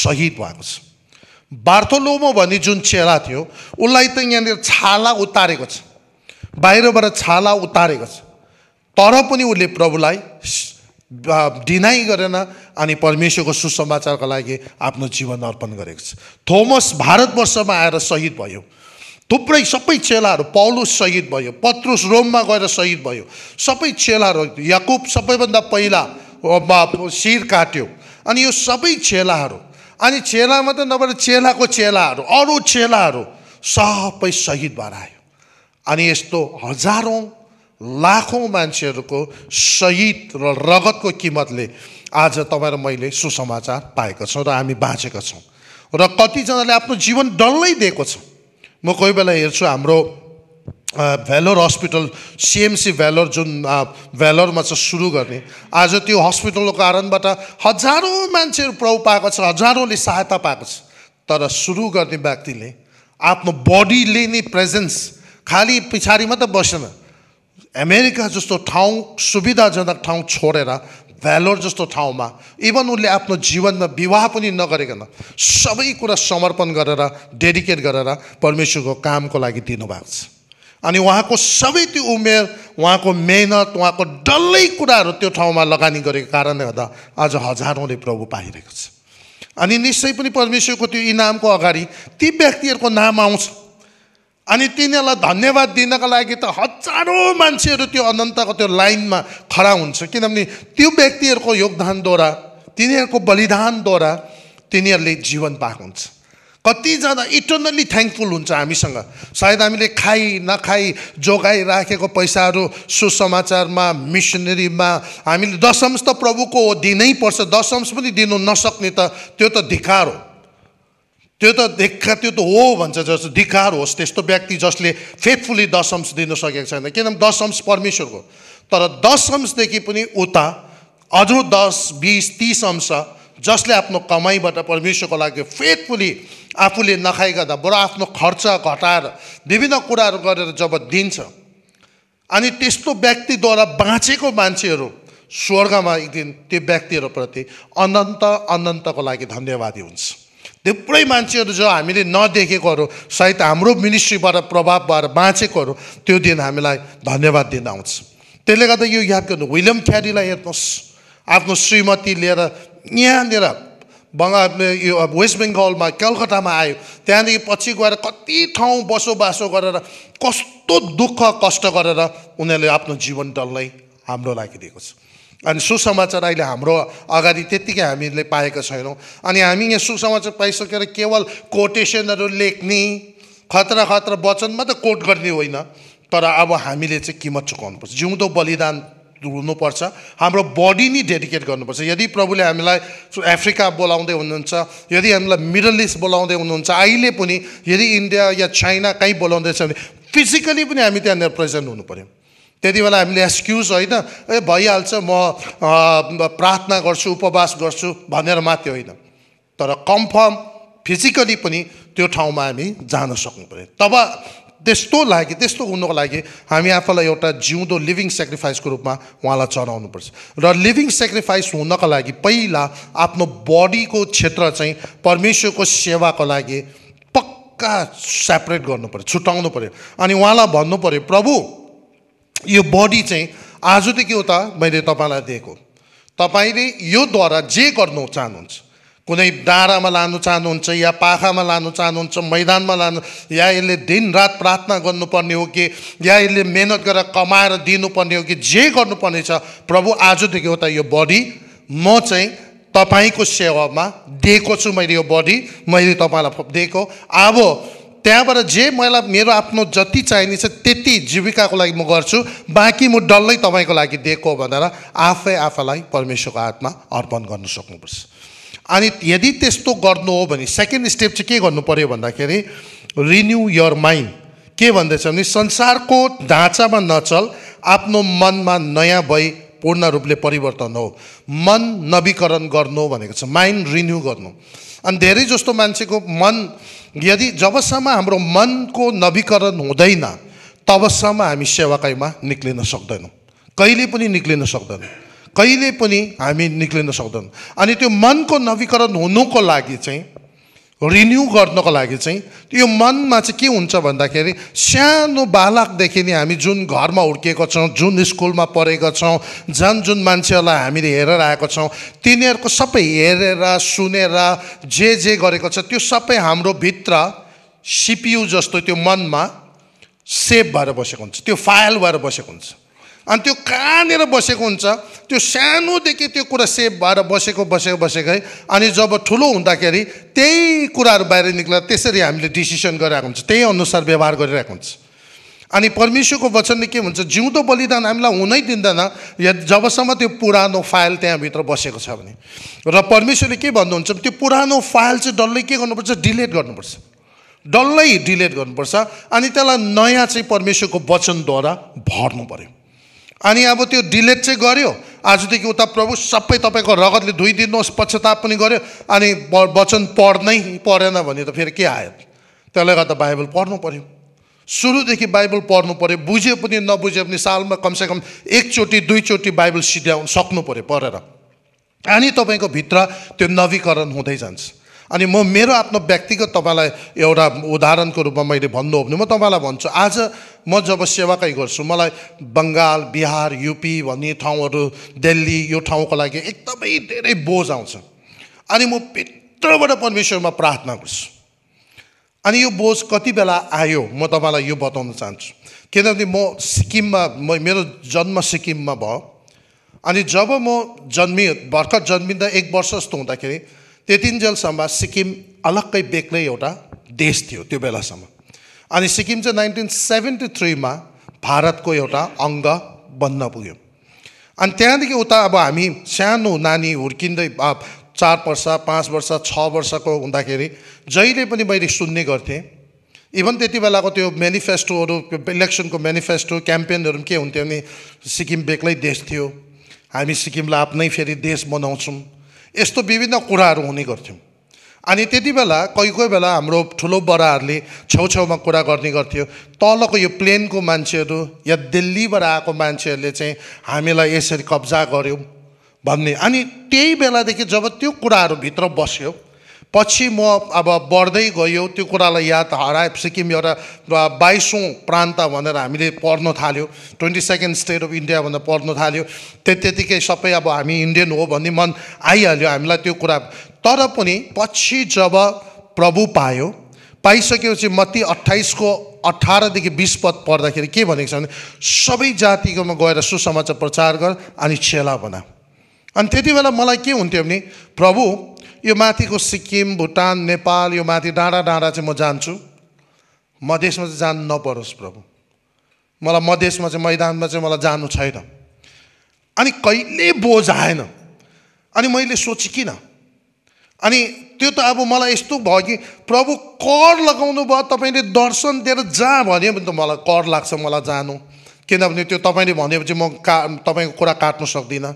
शहीद भएको छ बार्थोलोमो भन्ने जुन चेला थियो उसलाई त यहाँनिर छाला उतारेको छ बाहिरबाट छाला उतारेको छ तर पनि उसले प्रभुलाई डिनाइ गरेन अनि परमेश्वरको सुसमाचारको लागि आफ्नो जीवन अर्पण गरेको छ थोमस भारतवर्षमा आएर शहीद भयो थुप्रै सबै चेलाहरू पौलुस सहिद भयो पत्रुस रोममा गएर सहिद भयो सबै चेलाहरू याकुब सबैभन्दा पहिला शिर काट्यो अनि यो सबै चेलाहरू अनि चेला मात्रै नभएर चेलाको चेलाहरू अरू चेलाहरू सबै सहिद भएर आयो अनि यस्तो हजारौँ लाखौँ मान्छेहरूको सहिद र रगतको किमतले आज तपाईँ र मैले सुसमाचार पाएका छौँ र हामी बाँचेका छौँ र कतिजनाले आफ्नो जीवन डल्लै दिएको छौँ म कोही बेला हेर्छु हाम्रो भेलोर हस्पिटल सिएमसी भेलोर जुन भेलोरमा छ सुरु गर्ने आज त्यो हस्पिटलको कारणबाट हजारौँ मान्छेहरू प्रभाव पाएको छ हजारौँले सहायता पाएको छ तर सुरु गर्ने व्यक्तिले आफ्नो बडी नै प्रेजेन्स खालि पछाडि मात्रै बसेन अमेरिका जस्तो ठाउँ सुविधाजनक ठाउँ छोडेर भेलोर जस्तो ठाउँमा इभन उसले आफ्नो जीवनमा विवाह पनि नगरिकन सबै कुरा समर्पण गरेर डेडिकेट गरेर परमेश्वरको कामको लागि दिनुभएको छ अनि उहाँको सबै त्यो उमेर उहाँको मेहनत उहाँको डल्लै कुराहरू त्यो ठाउँमा लगानी गरेको कारणले गर्दा आज हजारौँले प्रभु पाइरहेको छ अनि निश्चय पनि परमेश्वरको त्यो इनामको अगाडि ती व्यक्तिहरूको नाम आउँछ अनि तिनीहरूलाई धन्यवाद दिनका लागि त हजारौँ मान्छेहरू त्यो अनन्तको त्यो लाइनमा खडा हुन्छ किनभने त्यो व्यक्तिहरूको योगदानद्वारा तिनीहरूको बलिदानद्वारा तिनीहरूले जीवन पाएको हुन्छ कतिजना इटर्नल्ली थ्याङ्कफुल हुन्छ हामीसँग सायद हामीले खाइ नखाइ जोगाइराखेको पैसाहरू सुसमाचारमा मिसनरीमा हामीले दशमस त प्रभुको दिनै पर्छ दशम्स पनि दिनु नसक्ने त त्यो त धिकार हो त्यो त देखा त्यो त हो भन्छ जस्तो धिकार होस् त्यस्तो व्यक्ति जसले फेथफुल्ली दशम्स दिन सकेको छैन किनभने दशम्स परमेश्वरको तर दस अंशदेखि पनि उता अझ दस बिस तिस अंश जसले आफ्नो कमाइबाट परमेश्वरको लागि फेथफुली आफूले नखाइकर्दा बरु आफ्नो खर्च घटाएर विभिन्न कुराहरू गरेर जब दिन्छ अनि त्यस्तो व्यक्तिद्वारा बाँचेको मान्छेहरू स्वर्गमा एक दिन त्यो व्यक्तिहरूप्रति अनन्त अनन्तको लागि धन्यवादी हुन्छ थुप्रै मान्छेहरू जो हामीले नदेखेकोहरू सायद हाम्रो मिनिस्ट्रीबाट प्रभाव भएर बाँचेकोहरू त्यो दिन हामीलाई धन्यवाद दिन आउँछ त्यसले गर्दा यो याद गर्नु विलियम क्यारीलाई हेर्नुहोस् आफ्नो श्रीमती लिएर यहाँनिर बङ्गा यो अब वेस्ट बेङ्गलमा कलकत्तामा आयो त्यहाँदेखि पछि गएर कति ठाउँ बसोबासो गरेर कस्तो दुःख कष्ट गरेर उनीहरूले आफ्नो जीवन डल्लै हाम्रो लागि दिएको छ अनि सुसमाचार अहिले हाम्रो अगाडि त्यत्तिकै हामीले पाएका छैनौँ अनि हामी यहाँ सुसमाचार पाइसकेर केवल कोटेसनहरू लेख्ने खतरा खतरा वचन मात्र कोट गर्ने होइन तर अब हामीले चाहिँ किमत चुकाउनुपर्छ जिउँदो बलिदान हुनुपर्छ हाम्रो बडी नै डेडिकेट गर्नुपर्छ यदि प्रभुले हामीलाई अफ्रिका बोलाउँदै हुनुहुन्छ यदि हामीलाई मिडल इस्ट बोलाउँदै हुनुहुन्छ अहिले पनि यदि इन्डिया या चाइना कहीँ बोलाउँदैछ भने फिजिकली पनि हामी त्यहाँनिर प्रेजेन्ट हुनु पऱ्यो त्यति बेला हामीले एक्सक्युज होइन ए भइहाल्छ म प्रार्थना गर्छु उपवास गर्छु भनेर मात्रै होइन तर कन्फर्म फिजिकली पनि त्यो ठाउँमा हामी जान सक्नु पऱ्यो तब त्यस्तो लागि त्यस्तो हुनुको लागि हामी आफूलाई एउटा जिउँदो लिभिङ सेक्रिफाइसको रूपमा उहाँलाई चढाउनुपर्छ र लिभिङ सेक्रिफाइस हुनको लागि पहिला आफ्नो बडीको क्षेत्र चाहिँ परमेश्वरको सेवाको लागि पक्का सेपरेट गर्नु पऱ्यो छुट्याउनु पऱ्यो अनि उहाँलाई भन्नु पऱ्यो प्रभु यो बडी चाहिँ आजदेखि उता मैले तपाईँलाई दिएको तपाईँले योद्वारा जे गर्नु चाहनुहुन्छ कुनै डाँडामा लानु चाहनुहुन्छ या पाखामा लानु चाहनुहुन्छ मैदानमा लानु या यसले दिनरात प्रार्थना गर्नुपर्ने हो कि या यसले मेहनत गरेर कमाएर दिनुपर्ने हो कि जे गर्नुपर्ने छ प्रभु आजदेखि उता यो बडी म चाहिँ तपाईँको सेवामा दिएको छु मैले यो बडी मैले तपाईँलाई दिएको अब त्यहाँबाट जे मलाई मेरो आफ्नो जति चाहिने छ त्यति जीविकाको लागि म गर्छु बाँकी म डल्लै तपाईँको लागि दिएको भनेर आफै आफैलाई परमेश्वरको हातमा अर्पण गर्न सक्नुपर्छ अनि यदि त्यस्तो गर्नु हो भने सेकेन्ड स्टेप चाहिँ के गर्नु पऱ्यो भन्दाखेरि रिन्यू यर माइन्ड के भन्दैछ भने संसारको ढाँचामा नचल आफ्नो मनमा नयाँ भई पूर्ण रूपले परिवर्तन हो मन नवीकरण गर्नु भनेको छ माइन्ड रिन्यू गर्नु अनि धेरै जस्तो मान्छेको मन यदि जबसम्म हाम्रो मनको नवीकरण हुँदैन तबसम्म हामी सेवाकाईमा निक्लिन सक्दैनौँ कहिले पनि निक्लिन सक्दैनौँ कहिले पनि हामी निक्लिन सक्दैनौँ अनि त्यो मनको नवीकरण हुनुको लागि चाहिँ रिन्यू गर्नको लागि चाहिँ यो मनमा चाहिँ के हुन्छ भन्दाखेरि सानो बालकदेखि नै हामी जुन घरमा हुर्किएको छौँ जुन स्कुलमा पढेका छौँ झन् जुन मान्छेहरूलाई हामीले हेरेर आएको छौँ तिनीहरूको सबै हेरेर सुनेर जे जे गरेको छ त्यो सबै हाम्रो भित्र सिपियु जस्तो त्यो मनमा सेभ भएर बसेको हुन्छ त्यो फाइल भएर बसेको हुन्छ अनि त्यो कहाँनिर बसेको हुन्छ त्यो सानोदेखि त्यो कुरा सेभ भएर बसेको बसेको बसेकै अनि जब ठुलो हुँदाखेरि त्यही कुराहरू बाहिर निक्लेर त्यसरी हामीले डिसिसन गरिरहेको हुन्छ त्यही अनुसार व्यवहार गरिरहेको हुन्छ अनि परमेश्वरको वचनले के हुन्छ जिउँदो बलिदान हामीलाई हुनै दिँदैन या जबसम्म त्यो पुरानो फाइल त्यहाँभित्र बसेको छ भने र परमेश्वरले के भन्नुहुन्छ त्यो पुरानो फाइल चाहिँ डल्लै के गर्नुपर्छ डिलिट गर्नुपर्छ डल्लै डिलिट गर्नुपर्छ अनि त्यसलाई नयाँ चाहिँ परमेश्वरको वचनद्वारा भर्नु पऱ्यो अनि अब त्यो डिलेट चाहिँ गर्यो आजदेखि उता प्रभु सबै तपाईँको रगतले धोइदिनुहोस् पश्चाताप पनि गर्यो अनि वचन पढ्नै परेन भने त फेरि के आयो त्यसले गर्दा बाइबल पढ्नु पऱ्यो सुरुदेखि बाइबल पढ्नु पऱ्यो बुझे पनि नबुझे पनि सालमा कमसेकम एकचोटि दुईचोटि बाइबल सिध्याउनु सक्नु पऱ्यो पढेर अनि तपाईँको भित्र त्यो नवीकरण हुँदै जान्छ अनि म मेरो आफ्नो व्यक्तिगत तपाईँलाई एउटा उदाहरणको रूपमा मैले भन्नु हो भने म तपाईँलाई भन्छु आज म जब सेवाकै गर्छु मलाई बङ्गाल बिहार युपी भन्ने ठाउँहरू दिल्ली यो ठाउँको लागि एकदमै धेरै बोझ आउँछ अनि म भित्रबाट परमेश्वरमा प्रार्थना गर्छु अनि यो बोझ कति बेला आयो म तपाईँलाई यो बताउन चाहन्छु किनभने म सिक्किममा म मेरो जन्म सिक्किममा भयो अनि जब म जन्मिँ भर्खर जन्मिँदा एक वर्ष जस्तो हुँदाखेरि त्यतिन्जेलसम्म सिक्किम अलग्गै बेग्लै एउटा देश थियो त्यो बेलासम्म अनि सिक्किम चाहिँ नाइन्टिन सेभेन्टी थ्रीमा भारतको एउटा अङ्ग बन्न पुग्यो अनि त्यहाँदेखि उता अब हामी सानो नानी हुर्किँदै चार वर्ष पाँच वर्ष छ वर्षको हुँदाखेरि जहिले पनि मैले सुन्ने गर्थेँ इभन त्यति बेलाको त्यो मेनिफेस्टोहरू इलेक्सनको मेनिफेस्टो क्याम्पेनहरू पनि के हुन्थ्यो भने सिक्किम बेग्लै देश थियो हामी सिक्किमलाई आफ्नै फेरि देश बनाउँछौँ यस्तो विभिन्न कुराहरू हुने गर्थ्यौँ अनि त्यति बेला कोही कोही बेला हाम्रो ठुलो बडाहरूले छेउछेउमा कुरा गर्ने गर्थ्यो तलको यो प्लेनको मान्छेहरू या दिल्लीबाट आएको मान्छेहरूले चाहिँ हामीलाई यसरी कब्जा गऱ्यौँ भन्ने अनि त्यही बेलादेखि जब त्यो कुराहरू भित्र बस्यो पछि म अब बढ्दै गयो त्यो कुरालाई याद हराए सिक्किम एउटा बाइसौँ प्रान्त भनेर हामीले पढ्न थाल्यो twenty second state of India भनेर पढ्न थाल्यो त्यतिकै सबै अब हामी इन्डियन हो भन्ने मन आइहाल्यो हामीलाई त्यो कुरा तर पनि पछि जब प्रभु पायो पाइसकेपछि मती अट्ठाइसको अठारदेखि बिस पद पढ्दाखेरि के भनेको छ भने सबै जातिकोमा गएर सुसमाचार प्रचार गर अनि छेला बना अनि त्यति बेला मलाई के हुन्थ्यो भने प्रभु यो माथिको सिक्किम भुटान नेपाल यो माथि डाँडा डाँडा चाहिँ म जान्छु मधेसमा चाहिँ जानु नपरोस् प्रभु मलाई मधेसमा चाहिँ मैदानमा चाहिँ मलाई जानु छैन अनि कहिले बोझ आएन अनि मैले सोचेँ किन अनि त्यो त अब मलाई यस्तो भयो कि प्रभु कर लगाउनु भयो तपाईँले दर्शन दिएर जहाँ भन्यो भने त मलाई कर लाग्छ मलाई जानु किनभने त्यो तपाईँले भनेपछि म का तपाईँको कुरा काट्नु सक्दिनँ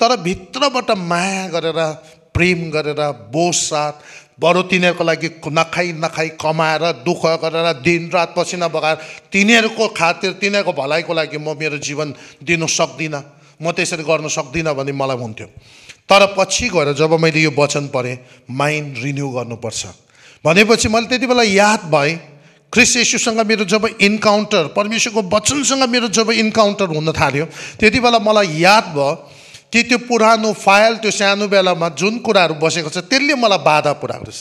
तर भित्रबाट माया गरेर प्रेम गरेर बोस साथ बरु तिनीहरूको लागि नखाइ नखाइ कमाएर दुःख गरेर दिन रात पसिना बगाएर तिनीहरूको खातिर तिनीहरूको भलाइको लागि म मेरो जीवन दिनु सक्दिनँ म त्यसरी गर्न सक्दिनँ भने मलाई हुन्थ्यो तर पछि गएर जब मैले यो वचन पढेँ माइन्ड रिन्यू गर्नुपर्छ भनेपछि मैले त्यति बेला याद भएँ क्रिस यसुसँग मेरो जब इन्काउन्टर परमेश्वरको वचनसँग मेरो जब इन्काउन्टर हुन थाल्यो त्यति बेला मलाई याद भयो कि त्यो पुरानो फाइल त्यो सानो बेलामा जुन कुराहरू बसेको छ त्यसले मलाई बाधा पुऱ्याउँदैछ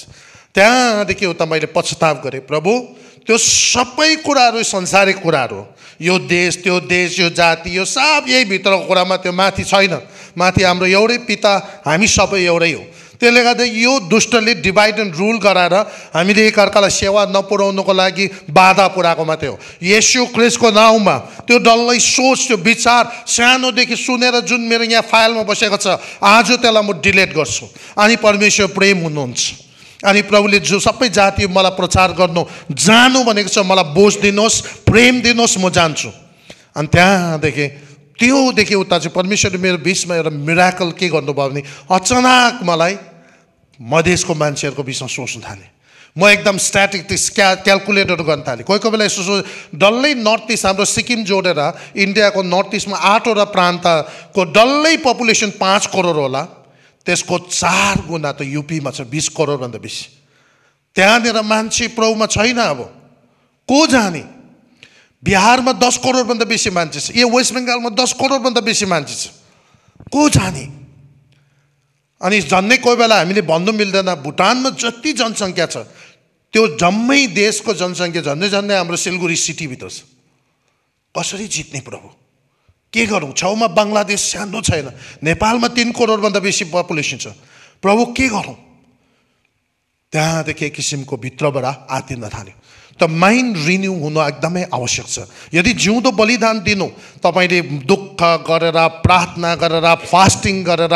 त्यहाँदेखि उता मैले पश्चाताप गरेँ प्रभु त्यो सबै कुराहरू संसारिक कुराहरू यो देश त्यो देश यो जाति यो सब यही भित्रको कुरामा त्यो माथि छैन माथि हाम्रो एउटै पिता हामी सबै एउटै हो त्यसले गर्दा यो दुष्टले डिभाइड एन्ड रुल गराएर हामीले एकअर्कालाई सेवा नपुऱ्याउनुको लागि बाधा पुऱ्याएको मात्रै हो यसो क्रिसको नाउँमा त्यो डल्लै सोच त्यो विचार सानोदेखि सुनेर जुन मेरो यहाँ फाइलमा बसेको छ आज त्यसलाई म डिलिट गर्छु अनि परमेश्वर प्रेम हुनुहुन्छ अनि प्रभुले जो सबै जाति मलाई प्रचार गर्नु जानु भनेको छ मलाई बोझ दिनुहोस् प्रेम दिनुहोस् म जान्छु अनि त्यहाँदेखि त्योदेखि उता चाहिँ परमेश्वरले मेरो बिचमा एउटा मिराकल के गर्नुभयो भने अचानक मलाई मधेसको मान्छेहरूको बिचमा सोच्नु थालेँ म एकदम स्ट्याटिक्स क्या क्यालकुलेटहरू गर्न थालेँ कोही कोही बेला यसो सोच डल्लै नर्थ इस्ट हाम्रो सिक्किम जोडेर इन्डियाको नर्थ इस्टमा आठवटा प्रान्तको डल्लै पपुलेसन पाँच करोड होला त्यसको चार गुणा त युपीमा छ बिस करोडभन्दा बेसी त्यहाँनिर मान्छे प्रौमा छैन अब को जाने बिहारमा दस करोडभन्दा बेसी मान्छे छ ए वेस्ट बङ्गालमा दस करोडभन्दा बेसी मान्छे छ को जाने अनि झन्नै कोही बेला हामीले भन्नु मिल्दैन भुटानमा जति जनसङ्ख्या छ त्यो जम्मै देशको जनसङ्ख्या झन्डै झन्डै हाम्रो सिलगढी सिटीभित्र छ कसरी जित्ने प्रभु के गरौँ छेउमा बङ्गलादेश सानो छैन नेपालमा तिन करोडभन्दा बेसी पपुलेसन छ प्रभु के गरौँ त्यहाँदेखि किसिमको भित्रबाट आतिन थाल्यो त माइन्ड रिन्यू हुनु एकदमै आवश्यक छ यदि जिउँदो बलिदान दिनु तपाईँले दुःख गरेर प्रार्थना गरेर फास्टिङ गरेर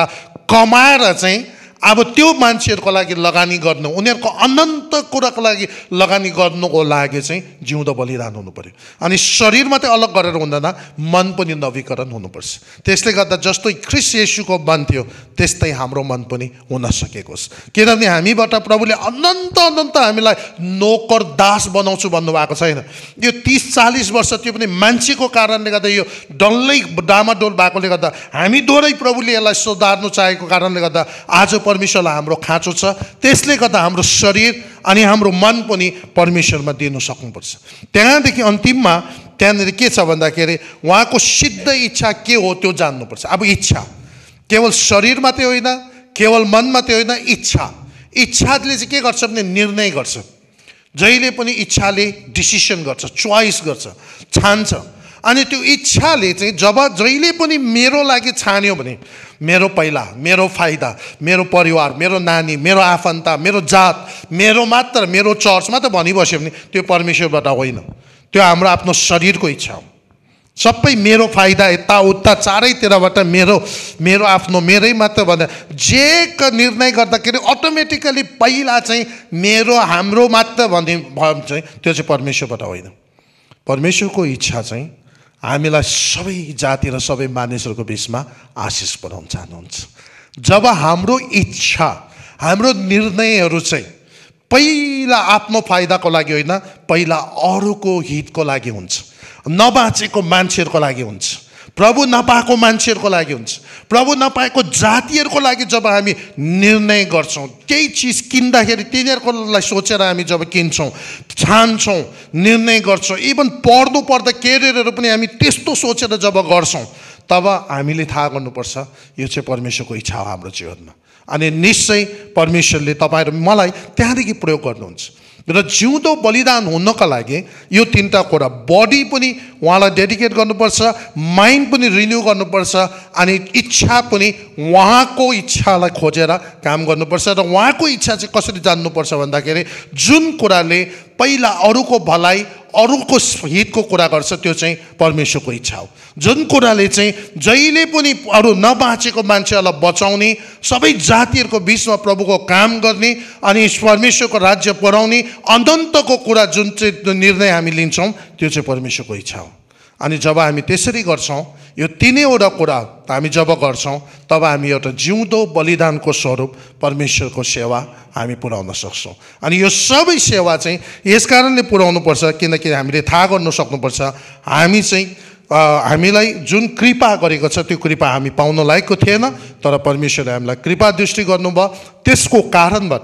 कमाएर चाहिँ अब त्यो मान्छेहरूको लागि लगानी गर्नु उनीहरूको अनन्त कुराको लागि लगानी गर्नुको लागि चाहिँ जिउँदो बलिदान हुनु पर्यो अनि शरीर मात्रै अलग गरेर हुँदैन मन पनि नवीकरण हुनुपर्छ त्यसले गर्दा जस्तो ख्रिस यसुको मन थियो त्यस्तै हाम्रो मन पनि हुन सकेको छ किनभने हामीबाट प्रभुले अनन्त अनन्त हामीलाई नोकर दास बनाउँछु भन्नुभएको छैन यो तिस चालिस वर्ष त्यो पनि मान्छेको कारणले गर्दा यो डल्लै डामाडोल भएकोले गर्दा हामी दोहोरै प्रभुले यसलाई सुधार्नु चाहेको कारणले गर्दा आज परमेश्वरलाई हाम्रो खाँचो छ त्यसले गर्दा हाम्रो शरीर अनि हाम्रो मन पनि परमेश्वरमा दिनु सक्नुपर्छ त्यहाँदेखि अन्तिममा त्यहाँनिर के छ भन्दाखेरि उहाँको सिद्ध इच्छा के हो त्यो जान्नुपर्छ अब इच्छा केवल शरीर मात्रै होइन केवल मन मात्रै होइन इच्छा इच्छाले चाहिँ के गर्छ भने निर्णय गर्छ जहिले पनि इच्छाले डिसिसन गर्छ चोइस गर्छ छान्छ अनि त्यो इच्छाले चाहिँ जब जहिले पनि मेरो लागि छान्यो भने मेरो पहिला मेरो फाइदा मेरो परिवार मेरो नानी मेरो आफन्त मेरो जात मेरो मात्र मेरो चर्च मात्र भनिबस्यो भने त्यो परमेश्वरबाट होइन त्यो हाम्रो आफ्नो शरीरको इच्छा हो सबै मेरो फाइदा यताउता चारैतिरबाट मेरो मेरो आफ्नो मेरै मात्र भन्दा जे निर्णय गर्दाखेरि अटोमेटिकली पहिला चाहिँ मेरो हाम्रो मात्र भन्ने भयो चाहिँ त्यो चाहिँ परमेश्वरबाट होइन परमेश्वरको इच्छा चाहिँ हामीलाई सबै जाति र सबै मानिसहरूको बिचमा आशिष बनाउन चाहनुहुन्छ जब हाम्रो इच्छा हाम्रो निर्णयहरू चाहिँ पहिला आफ्नो फाइदाको लागि होइन पहिला अरूको हितको लागि हुन्छ नबाँचेको मान्छेहरूको लागि हुन्छ प्रभु नपाएको मान्छेहरूको लागि हुन्छ प्रभु नपाएको जातिहरूको लागि जब हामी निर्णय गर्छौँ केही चिज किन्दाखेरि तिनीहरूकोलाई सोचेर हामी जब किन्छौँ छान्छौँ निर्णय गर्छौँ इभन पढ्नु पर्दा केरियरहरू पनि हामी त्यस्तो सोचेर जब गर्छौँ तब हामीले थाहा गर्नुपर्छ यो चाहिँ परमेश्वरको इच्छा हो हाम्रो जीवनमा अनि निश्चय परमेश्वरले तपाईँहरू मलाई त्यहाँदेखि प्रयोग गर्नुहुन्छ र जिउँदो बलिदान हुनको लागि यो तिनवटा कुरा बडी पनि उहाँलाई डेडिकेट गर्नुपर्छ माइन्ड पनि रिन्यू गर्नुपर्छ अनि इच्छा पनि उहाँको इच्छालाई खोजेर काम गर्नुपर्छ र उहाँको इच्छा चाहिँ कसरी जान्नुपर्छ भन्दाखेरि जुन कुराले पहिला अरूको भलाइ अरूको हितको कुरा गर्छ त्यो चाहिँ परमेश्वरको इच्छा हो जुन कुराले चाहिँ जहिले पनि अरू नबाँचेको मान्छेहरूलाई बचाउने सबै जातिहरूको बिचमा प्रभुको काम गर्ने अनि परमेश्वरको राज्य पढाउने अनन्तको कुरा जुन चाहिँ निर्णय हामी लिन्छौँ त्यो चाहिँ परमेश्वरको इच्छा हो अनि जब हामी त्यसरी गर्छौँ यो तिनैवटा कुरा हामी जब गर्छौँ तब हामी एउटा जिउँदो बलिदानको स्वरूप परमेश्वरको सेवा हामी पुऱ्याउन सक्छौँ अनि यो सबै सेवा चाहिँ यसकारणले कारणले पुऱ्याउनुपर्छ किनकि हामीले थाहा गर्नु सक्नुपर्छ हामी चाहिँ हामीलाई जुन कृपा गरेको छ त्यो कृपा हामी पाउन लायकको थिएन तर परमेश्वरले हामीलाई कृपा दृष्टि गर्नुभयो त्यसको कारणबाट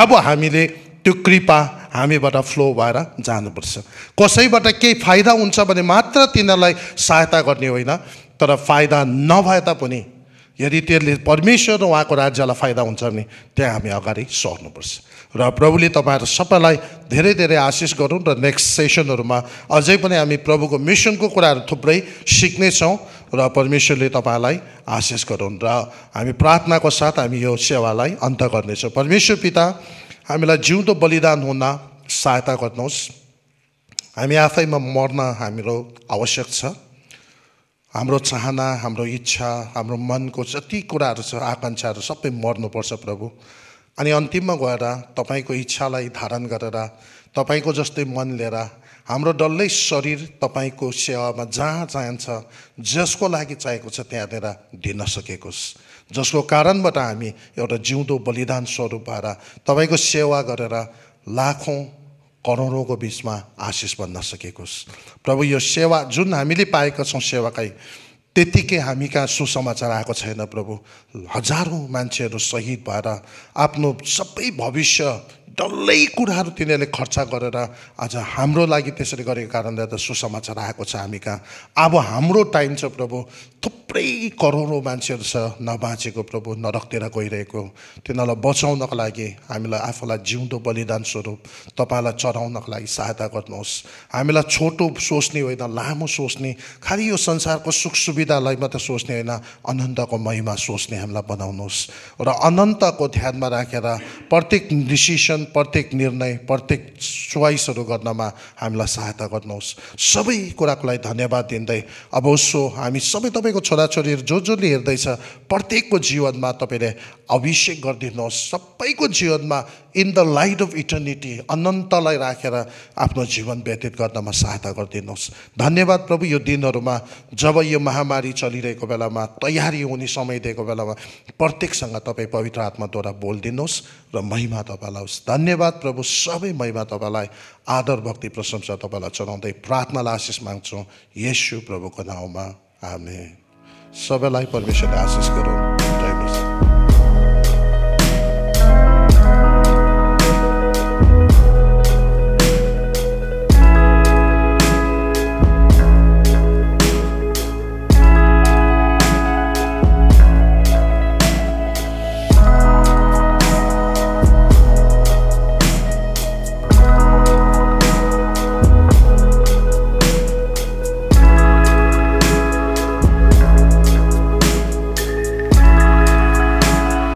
अब हामीले त्यो कृपा हामीबाट फ्लो भएर जानुपर्छ कसैबाट केही फाइदा हुन्छ भने मात्र तिनीहरूलाई सहायता गर्ने होइन तर फाइदा नभए तापनि यदि त्यसले परमेश्वर र उहाँको राज्यलाई फाइदा हुन्छ भने त्यहाँ हामी अगाडि सर्नुपर्छ र प्रभुले तपाईँहरू सबैलाई धेरै धेरै आशिष गरौँ र नेक्स्ट सेसनहरूमा अझै पनि हामी प्रभुको मिसनको कुराहरू थुप्रै सिक्नेछौँ र परमेश्वरले तपाईँलाई आशिष गरौँ र हामी प्रार्थनाको साथ हामी यो सेवालाई अन्त गर्नेछौँ परमेश्वर पिता हामीलाई जिउँदो बलिदान हुन सहायता गर्नुहोस् हामी आफैमा मर्न हाम्रो आवश्यक छ हाम्रो चाहना हाम्रो इच्छा हाम्रो मनको जति कुराहरू छ आकाङ्क्षाहरू सबै मर्नुपर्छ प्रभु अनि अन्तिममा गएर तपाईँको इच्छालाई धारण गरेर तपाईँको जस्तै मन लिएर हाम्रो डल्लै शरीर तपाईँको सेवामा जहाँ चाहिन्छ जसको लागि चाहिएको छ त्यहाँनिर दिन छ जसको कारणबाट हामी एउटा जिउँदो बलिदान स्वरूप भएर तपाईँको सेवा गरेर लाखौँ करोडौँको बिचमा आशिष बन्न सकेको प्रभु यो सेवा जुन हामीले पाएका छौँ सेवाकै त्यतिकै हामी कहाँ सुसमाचार आएको छैन प्रभु हजारौँ मान्छेहरू शहीद भएर आफ्नो सबै भविष्य डल्लै कुराहरू तिनीहरूले खर्च गरेर आज हाम्रो लागि त्यसरी गरेको कारणले त सुसमाचार आएको छ हामी कहाँ अब हाम्रो टाइम छ प्रभु थुप्रै करोडौँ मान्छेहरू छ नबाँचेको प्रभु नरकतिर गइरहेको तिनीहरूलाई बचाउनको लागि हामीलाई आफूलाई जिउँदो बलिदान स्वरूप तपाईँलाई चढाउनको लागि सहायता गर्नुहोस् हामीलाई छोटो सोच्ने होइन लामो सोच्ने खालि यो संसारको सुख सुविधालाई मात्रै सोच्ने होइन अनन्तको महिमा सोच्ने हामीलाई बनाउनुहोस् र अनन्तको ध्यानमा राखेर प्रत्येक डिसिसन प्रत्येक निर्णय प्रत्येक चोइसहरू गर्नमा हामीलाई सहायता गर्नुहोस् सबै कुराको लागि धन्यवाद दिँदै अब उसो हामी सबै तपाईँको छोराछोरीहरू जो जसले हेर्दैछ प्रत्येकको जीवनमा तपाईँले अभिषेक गरिदिनुहोस् सबैको जीवनमा in the light of eternity अनन्तलाई राखेर आफ्नो जीवन व्यतीत गर्नमा सहायता गरिदिनुहोस् धन्यवाद प्रभु यो दिनहरूमा जब यो महामारी चलिरहेको बेलामा तयारी हुने समय दिएको बेलामा प्रत्येकसँग तपाईँ पवित्र आत्माद्वारा बोलिदिनुहोस् र महिमा तपाईँलाई होस् धन्यवाद प्रभु सबै महिमा तपाईँलाई आदर भक्ति प्रशंसा तपाईँलाई चढाउँदै प्रार्थनालाई आशिष माग्छौँ यसु प्रभुको नाउँमा हामी सबैलाई परमेश्वरले आशिष गरौँ